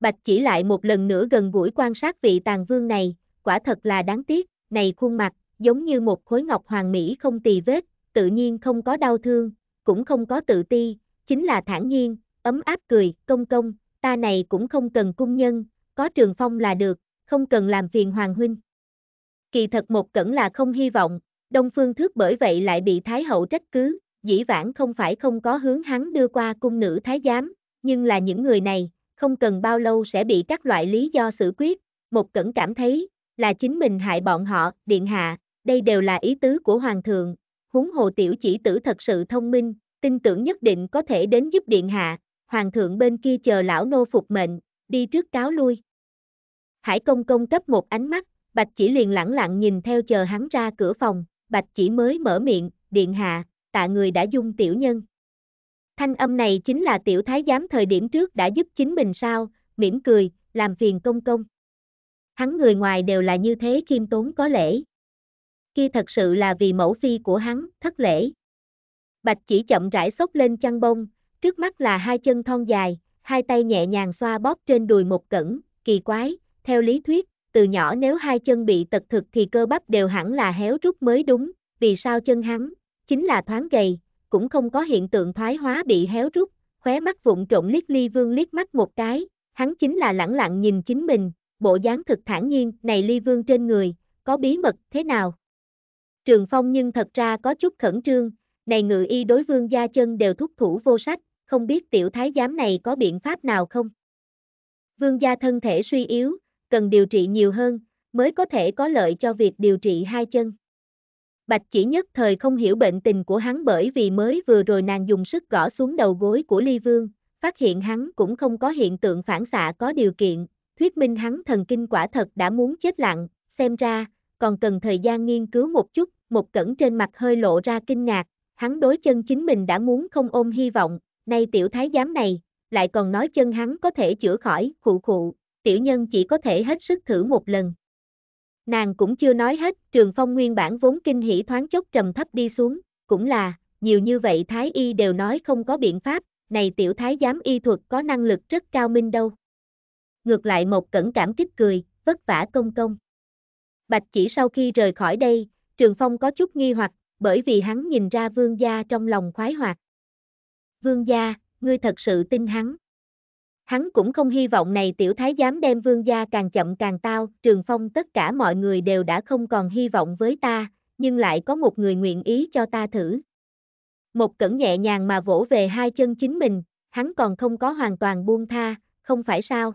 Bạch chỉ lại một lần nữa gần gũi quan sát vị tàn vương này, quả thật là đáng tiếc, này khuôn mặt, giống như một khối ngọc hoàng mỹ không tì vết, tự nhiên không có đau thương, cũng không có tự ti, chính là thản nhiên, ấm áp cười, công công, ta này cũng không cần cung nhân, có trường phong là được, không cần làm phiền hoàng huynh. Kỳ thật một cẩn là không hy vọng, Đông Phương Thước bởi vậy lại bị Thái Hậu trách cứ, dĩ vãng không phải không có hướng hắn đưa qua cung nữ Thái Giám, nhưng là những người này, không cần bao lâu sẽ bị các loại lý do xử quyết, một cẩn cảm thấy, là chính mình hại bọn họ, điện hạ, đây đều là ý tứ của hoàng thượng, huống hồ tiểu chỉ tử thật sự thông minh, tin tưởng nhất định có thể đến giúp điện hạ, hoàng thượng bên kia chờ lão nô phục mệnh, đi trước cáo lui. Hải công công cấp một ánh mắt, bạch chỉ liền lẳng lặng nhìn theo chờ hắn ra cửa phòng, bạch chỉ mới mở miệng, điện hạ, tạ người đã dung tiểu nhân. Thanh âm này chính là tiểu thái giám thời điểm trước đã giúp chính mình sao, mỉm cười, làm phiền công công. Hắn người ngoài đều là như thế khiêm tốn có lễ. Kia thật sự là vì mẫu phi của hắn, thất lễ. Bạch chỉ chậm rãi xốc lên chăn bông, trước mắt là hai chân thon dài, hai tay nhẹ nhàng xoa bóp trên đùi một cẩn, kỳ quái, theo lý thuyết, từ nhỏ nếu hai chân bị tật thực thì cơ bắp đều hẳn là héo rút mới đúng, vì sao chân hắn, chính là thoáng gầy, cũng không có hiện tượng thoái hóa bị héo rút, khóe mắt vụn trộn liếc ly vương liếc mắt một cái, hắn chính là lẳng lặng nhìn chính mình, bộ dáng thực thản nhiên, này ly vương trên người, có bí mật thế nào? Trường Phong nhưng thật ra có chút khẩn trương, này ngự y đối vương gia chân đều thúc thủ vô sách, không biết tiểu thái giám này có biện pháp nào không? Vương gia thân thể suy yếu, cần điều trị nhiều hơn, mới có thể có lợi cho việc điều trị hai chân. Bạch chỉ nhất thời không hiểu bệnh tình của hắn bởi vì mới vừa rồi nàng dùng sức gõ xuống đầu gối của Ly Vương, phát hiện hắn cũng không có hiện tượng phản xạ có điều kiện, thuyết minh hắn thần kinh quả thật đã muốn chết lặng, xem ra, còn cần thời gian nghiên cứu một chút, một cẩn trên mặt hơi lộ ra kinh ngạc, hắn đối chân chính mình đã muốn không ôm hy vọng, nay tiểu thái giám này, lại còn nói chân hắn có thể chữa khỏi, khụ khụ, tiểu nhân chỉ có thể hết sức thử một lần. Nàng cũng chưa nói hết, trường phong nguyên bản vốn kinh hỉ thoáng chốc trầm thấp đi xuống, cũng là, nhiều như vậy thái y đều nói không có biện pháp, này tiểu thái giám y thuật có năng lực rất cao minh đâu ngược lại một Cẩn cảm kích cười, vất vả công công. Bạch chỉ sau khi rời khỏi đây, Trường Phong có chút nghi hoặc, bởi vì hắn nhìn ra vương gia trong lòng khoái hoạt. Vương gia, ngươi thật sự tin hắn. Hắn cũng không hy vọng này tiểu thái dám đem vương gia càng chậm càng tao, Trường Phong tất cả mọi người đều đã không còn hy vọng với ta, nhưng lại có một người nguyện ý cho ta thử. Một cẩn nhẹ nhàng mà vỗ về hai chân chính mình, hắn còn không có hoàn toàn buông tha, không phải sao?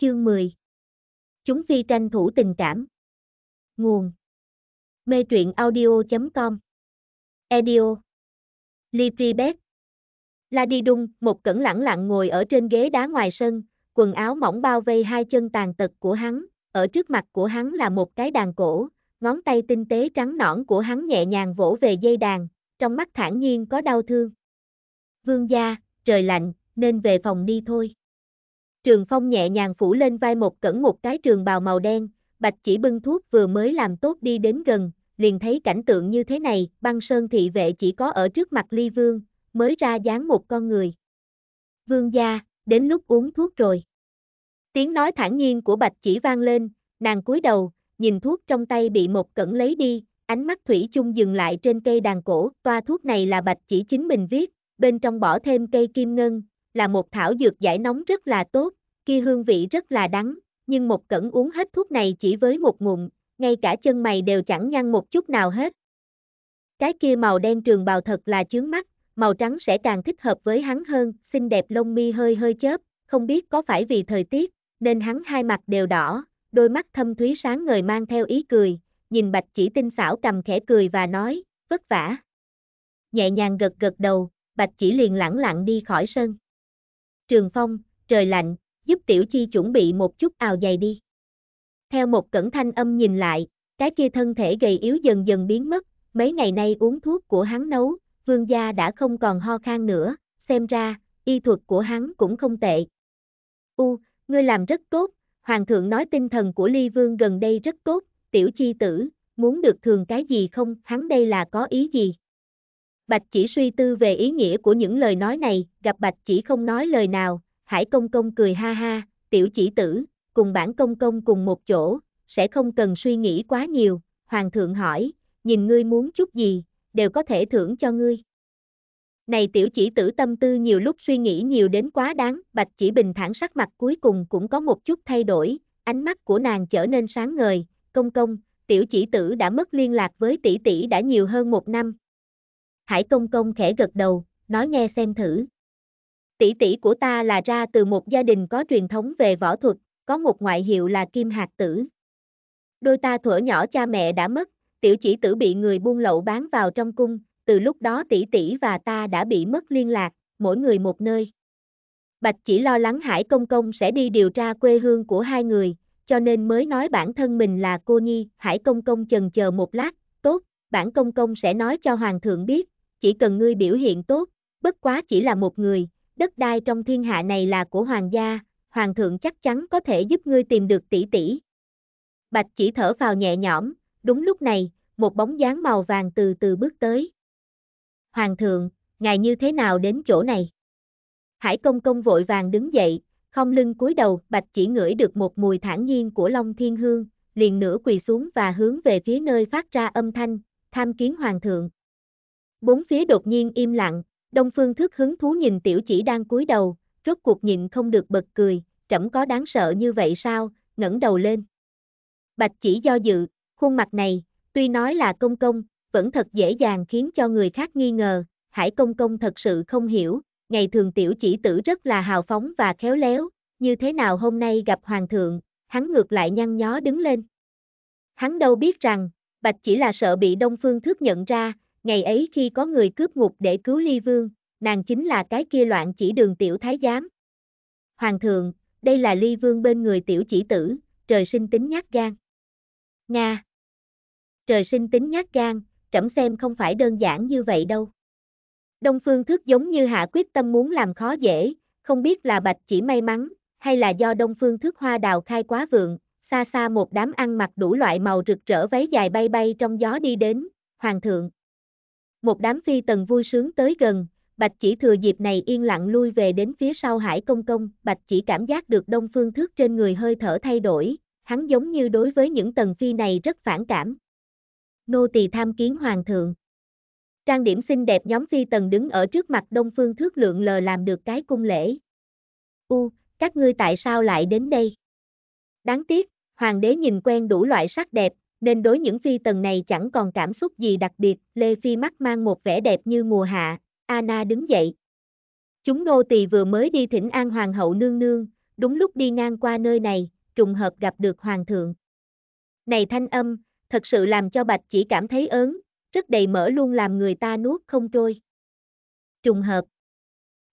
Chương 10 Chúng phi tranh thủ tình cảm Nguồn Mê truyện audio.com Edio Libribet La Đi Đung, một cẩn lẳng lặng ngồi ở trên ghế đá ngoài sân, quần áo mỏng bao vây hai chân tàn tật của hắn, ở trước mặt của hắn là một cái đàn cổ, ngón tay tinh tế trắng nõn của hắn nhẹ nhàng vỗ về dây đàn, trong mắt thản nhiên có đau thương. Vương gia, trời lạnh, nên về phòng đi thôi. Trường Phong nhẹ nhàng phủ lên vai một cẩn một cái trường bào màu đen, bạch chỉ bưng thuốc vừa mới làm tốt đi đến gần, liền thấy cảnh tượng như thế này, băng sơn thị vệ chỉ có ở trước mặt ly vương, mới ra dáng một con người. Vương gia, đến lúc uống thuốc rồi. Tiếng nói thản nhiên của bạch chỉ vang lên, nàng cúi đầu, nhìn thuốc trong tay bị một cẩn lấy đi, ánh mắt thủy chung dừng lại trên cây đàn cổ, toa thuốc này là bạch chỉ chính mình viết, bên trong bỏ thêm cây kim ngân, là một thảo dược giải nóng rất là tốt, kia hương vị rất là đắng, nhưng một cẩn uống hết thuốc này chỉ với một ngụm, ngay cả chân mày đều chẳng nhăn một chút nào hết. Cái kia màu đen trường bào thật là chướng mắt, màu trắng sẽ càng thích hợp với hắn hơn, xinh đẹp lông mi hơi hơi chớp, không biết có phải vì thời tiết, nên hắn hai mặt đều đỏ, đôi mắt thâm thúy sáng ngời mang theo ý cười, nhìn bạch chỉ tinh xảo cầm khẽ cười và nói, vất vả. Nhẹ nhàng gật gật đầu, bạch chỉ liền lẳng lặng đi khỏi sân. Trường Phong, trời lạnh, giúp tiểu chi chuẩn bị một chút ào dày đi. Theo một cẩn thanh âm nhìn lại, cái kia thân thể gầy yếu dần dần biến mất, mấy ngày nay uống thuốc của hắn nấu, vương gia đã không còn ho khan nữa, xem ra, y thuật của hắn cũng không tệ. U, ngươi làm rất tốt, hoàng thượng nói tinh thần của ly vương gần đây rất tốt, tiểu chi tử, muốn được thường cái gì không, hắn đây là có ý gì? Bạch chỉ suy tư về ý nghĩa của những lời nói này, gặp bạch chỉ không nói lời nào, hải công công cười ha ha, tiểu chỉ tử, cùng bản công công cùng một chỗ, sẽ không cần suy nghĩ quá nhiều, hoàng thượng hỏi, nhìn ngươi muốn chút gì, đều có thể thưởng cho ngươi. Này tiểu chỉ tử tâm tư nhiều lúc suy nghĩ nhiều đến quá đáng, bạch chỉ bình thản sắc mặt cuối cùng cũng có một chút thay đổi, ánh mắt của nàng trở nên sáng ngời, công công, tiểu chỉ tử đã mất liên lạc với tỷ tỷ đã nhiều hơn một năm, Hải Công Công khẽ gật đầu, nói nghe xem thử. Tỷ tỷ của ta là ra từ một gia đình có truyền thống về võ thuật, có một ngoại hiệu là Kim Hạt Tử. Đôi ta thuở nhỏ cha mẹ đã mất, tiểu chỉ tử bị người buôn lậu bán vào trong cung, từ lúc đó tỷ tỷ và ta đã bị mất liên lạc, mỗi người một nơi. Bạch chỉ lo lắng Hải Công Công sẽ đi điều tra quê hương của hai người, cho nên mới nói bản thân mình là cô nhi, Hải Công Công chần chờ một lát, tốt, bản Công Công sẽ nói cho Hoàng thượng biết, chỉ cần ngươi biểu hiện tốt, bất quá chỉ là một người, đất đai trong thiên hạ này là của hoàng gia, hoàng thượng chắc chắn có thể giúp ngươi tìm được tỷ tỷ. Bạch chỉ thở vào nhẹ nhõm, đúng lúc này, một bóng dáng màu vàng từ từ bước tới. Hoàng thượng, ngài như thế nào đến chỗ này? Hải công công vội vàng đứng dậy, không lưng cúi đầu, bạch chỉ ngửi được một mùi thản nhiên của long thiên hương, liền nửa quỳ xuống và hướng về phía nơi phát ra âm thanh, tham kiến hoàng thượng. Bốn phía đột nhiên im lặng, Đông Phương Thức hứng thú nhìn tiểu chỉ đang cúi đầu, rốt cuộc nhịn không được bật cười, trẫm có đáng sợ như vậy sao, ngẩng đầu lên. Bạch chỉ do dự, khuôn mặt này, tuy nói là công công, vẫn thật dễ dàng khiến cho người khác nghi ngờ, hải công công thật sự không hiểu, ngày thường tiểu chỉ tử rất là hào phóng và khéo léo, như thế nào hôm nay gặp hoàng thượng, hắn ngược lại nhăn nhó đứng lên. Hắn đâu biết rằng, Bạch chỉ là sợ bị Đông Phương Thức nhận ra, ngày ấy khi có người cướp ngục để cứu ly vương, nàng chính là cái kia loạn chỉ đường tiểu thái giám. Hoàng thượng, đây là ly vương bên người tiểu chỉ tử, trời sinh tính nhát gan. Nga Trời sinh tính nhát gan, trẫm xem không phải đơn giản như vậy đâu. Đông Phương Thức giống như hạ quyết tâm muốn làm khó dễ, không biết là bạch chỉ may mắn, hay là do Đông Phương Thức hoa đào khai quá vượng, xa xa một đám ăn mặc đủ loại màu rực rỡ váy dài bay bay trong gió đi đến, Hoàng thượng, một đám phi tần vui sướng tới gần, Bạch chỉ thừa dịp này yên lặng lui về đến phía sau hải công công, Bạch chỉ cảm giác được đông phương thước trên người hơi thở thay đổi, hắn giống như đối với những tần phi này rất phản cảm. Nô tỳ tham kiến hoàng thượng. Trang điểm xinh đẹp nhóm phi tần đứng ở trước mặt đông phương thước lượng lờ làm được cái cung lễ. U, các ngươi tại sao lại đến đây? Đáng tiếc, hoàng đế nhìn quen đủ loại sắc đẹp, nên đối những phi tần này chẳng còn cảm xúc gì đặc biệt, Lê Phi mắt mang một vẻ đẹp như mùa hạ, Anna đứng dậy. Chúng nô tỳ vừa mới đi thỉnh an hoàng hậu nương nương, đúng lúc đi ngang qua nơi này, trùng hợp gặp được hoàng thượng. Này thanh âm, thật sự làm cho Bạch chỉ cảm thấy ớn, rất đầy mỡ luôn làm người ta nuốt không trôi. Trùng hợp.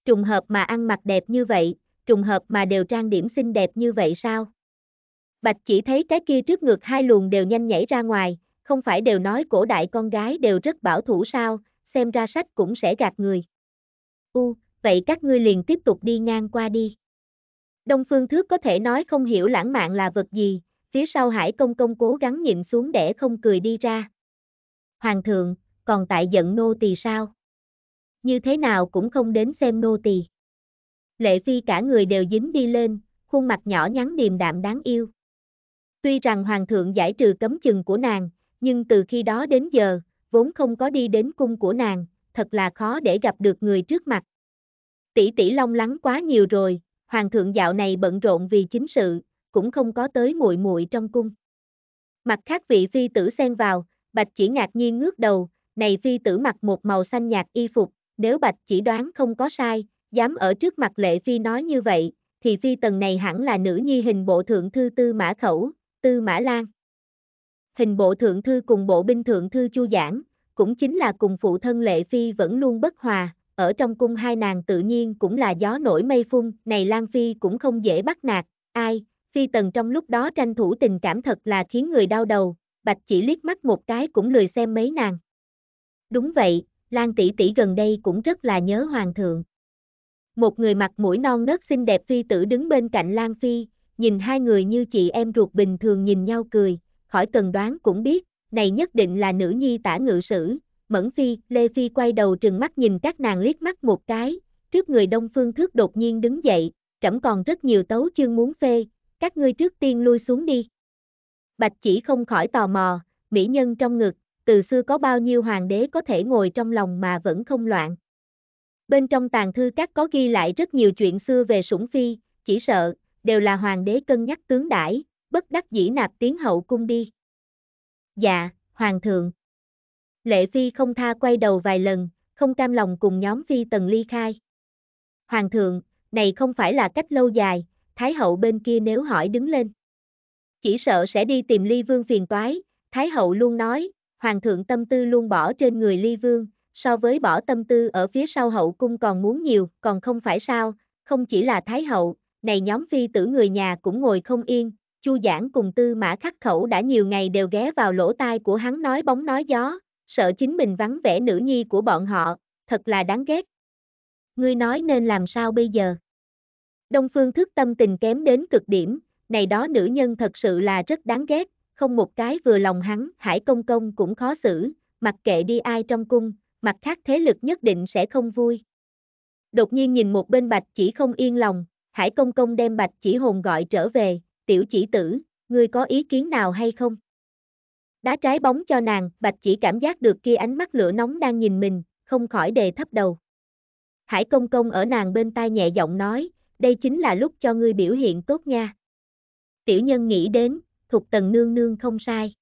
Trùng hợp mà ăn mặc đẹp như vậy, trùng hợp mà đều trang điểm xinh đẹp như vậy sao? Bạch chỉ thấy cái kia trước ngực hai luồng đều nhanh nhảy ra ngoài, không phải đều nói cổ đại con gái đều rất bảo thủ sao, xem ra sách cũng sẽ gạt người. U, vậy các ngươi liền tiếp tục đi ngang qua đi. Đông Phương Thước có thể nói không hiểu lãng mạn là vật gì, phía sau Hải Công Công cố gắng nhịn xuống để không cười đi ra. Hoàng thượng, còn tại giận nô tỳ sao? Như thế nào cũng không đến xem nô tỳ. Lệ Phi cả người đều dính đi lên, khuôn mặt nhỏ nhắn điềm đạm đáng yêu. Tuy rằng hoàng thượng giải trừ cấm chừng của nàng, nhưng từ khi đó đến giờ, vốn không có đi đến cung của nàng, thật là khó để gặp được người trước mặt. Tỷ tỷ long lắng quá nhiều rồi, hoàng thượng dạo này bận rộn vì chính sự, cũng không có tới muội muội trong cung. Mặt khác vị phi tử xen vào, Bạch chỉ ngạc nhiên ngước đầu, này phi tử mặc một màu xanh nhạt y phục, nếu Bạch chỉ đoán không có sai, dám ở trước mặt lệ phi nói như vậy, thì phi tần này hẳn là nữ nhi hình bộ thượng thư tư mã khẩu, Tư Mã Lan. Hình bộ thượng thư cùng bộ binh thượng thư Chu Giảng, cũng chính là cùng phụ thân Lệ Phi vẫn luôn bất hòa, ở trong cung hai nàng tự nhiên cũng là gió nổi mây phun, này Lan Phi cũng không dễ bắt nạt, ai, Phi Tần trong lúc đó tranh thủ tình cảm thật là khiến người đau đầu, Bạch chỉ liếc mắt một cái cũng lười xem mấy nàng. Đúng vậy, Lan tỷ tỷ gần đây cũng rất là nhớ hoàng thượng. Một người mặt mũi non nớt xinh đẹp phi tử đứng bên cạnh Lan Phi, nhìn hai người như chị em ruột bình thường nhìn nhau cười, khỏi cần đoán cũng biết, này nhất định là nữ nhi tả ngự sử, Mẫn Phi, Lê Phi quay đầu trừng mắt nhìn các nàng liếc mắt một cái, trước người Đông Phương Thước đột nhiên đứng dậy, trẫm còn rất nhiều tấu chương muốn phê, các ngươi trước tiên lui xuống đi. Bạch chỉ không khỏi tò mò, mỹ nhân trong ngực, từ xưa có bao nhiêu hoàng đế có thể ngồi trong lòng mà vẫn không loạn. Bên trong tàn thư các có ghi lại rất nhiều chuyện xưa về sủng phi, chỉ sợ, đều là hoàng đế cân nhắc tướng đãi, bất đắc dĩ nạp tiến hậu cung đi. Dạ, hoàng thượng. Lệ phi không tha quay đầu vài lần, không cam lòng cùng nhóm phi tần ly khai. Hoàng thượng, này không phải là cách lâu dài, thái hậu bên kia nếu hỏi đứng lên. Chỉ sợ sẽ đi tìm ly vương phiền toái, thái hậu luôn nói, hoàng thượng tâm tư luôn bỏ trên người ly vương, so với bỏ tâm tư ở phía sau hậu cung còn muốn nhiều, còn không phải sao, không chỉ là thái hậu, này nhóm phi tử người nhà cũng ngồi không yên, Chu Giảng cùng Tư Mã Khắc Khẩu đã nhiều ngày đều ghé vào lỗ tai của hắn nói bóng nói gió, sợ chính mình vắng vẻ nữ nhi của bọn họ, thật là đáng ghét. Ngươi nói nên làm sao bây giờ? Đông Phương Thức tâm tình kém đến cực điểm, này đó nữ nhân thật sự là rất đáng ghét, không một cái vừa lòng hắn, Hải Công Công cũng khó xử, mặc kệ đi ai trong cung, mặt khác thế lực nhất định sẽ không vui. Đột nhiên nhìn một bên bạch chỉ không yên lòng, Hải Công Công đem Bạch Chỉ Hồn gọi trở về, tiểu chỉ tử, ngươi có ý kiến nào hay không? Đá trái bóng cho nàng, Bạch Chỉ cảm giác được kia ánh mắt lửa nóng đang nhìn mình, không khỏi đề thấp đầu. Hải Công Công ở nàng bên tai nhẹ giọng nói, đây chính là lúc cho ngươi biểu hiện tốt nha. Tiểu nhân nghĩ đến, thuộc tần nương nương không sai.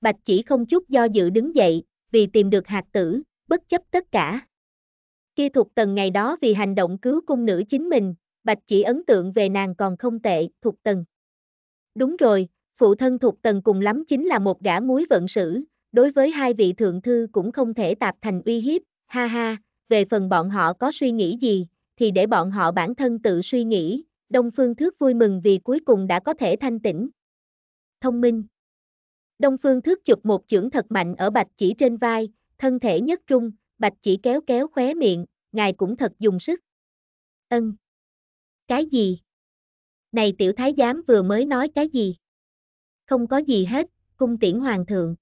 Bạch Chỉ không chút do dự đứng dậy, vì tìm được hạt tử, bất chấp tất cả. Kia thuộc tần ngày đó vì hành động cứu cung nữ chính mình, Bạch chỉ ấn tượng về nàng còn không tệ, thuộc Tần. Đúng rồi, phụ thân thuộc Tần cùng lắm chính là một gã muối vận sử, đối với hai vị thượng thư cũng không thể tạp thành uy hiếp, ha ha, về phần bọn họ có suy nghĩ gì, thì để bọn họ bản thân tự suy nghĩ, Đông Phương Thước vui mừng vì cuối cùng đã có thể thanh tĩnh. Thông minh Đông Phương Thước chụp một chưởng thật mạnh ở Bạch chỉ trên vai, thân thể nhất trung, Bạch chỉ kéo kéo khóe miệng, ngài cũng thật dùng sức. Ân. Cái gì? Này tiểu thái giám vừa mới nói cái gì? Không có gì hết, cung tiễn hoàng thượng.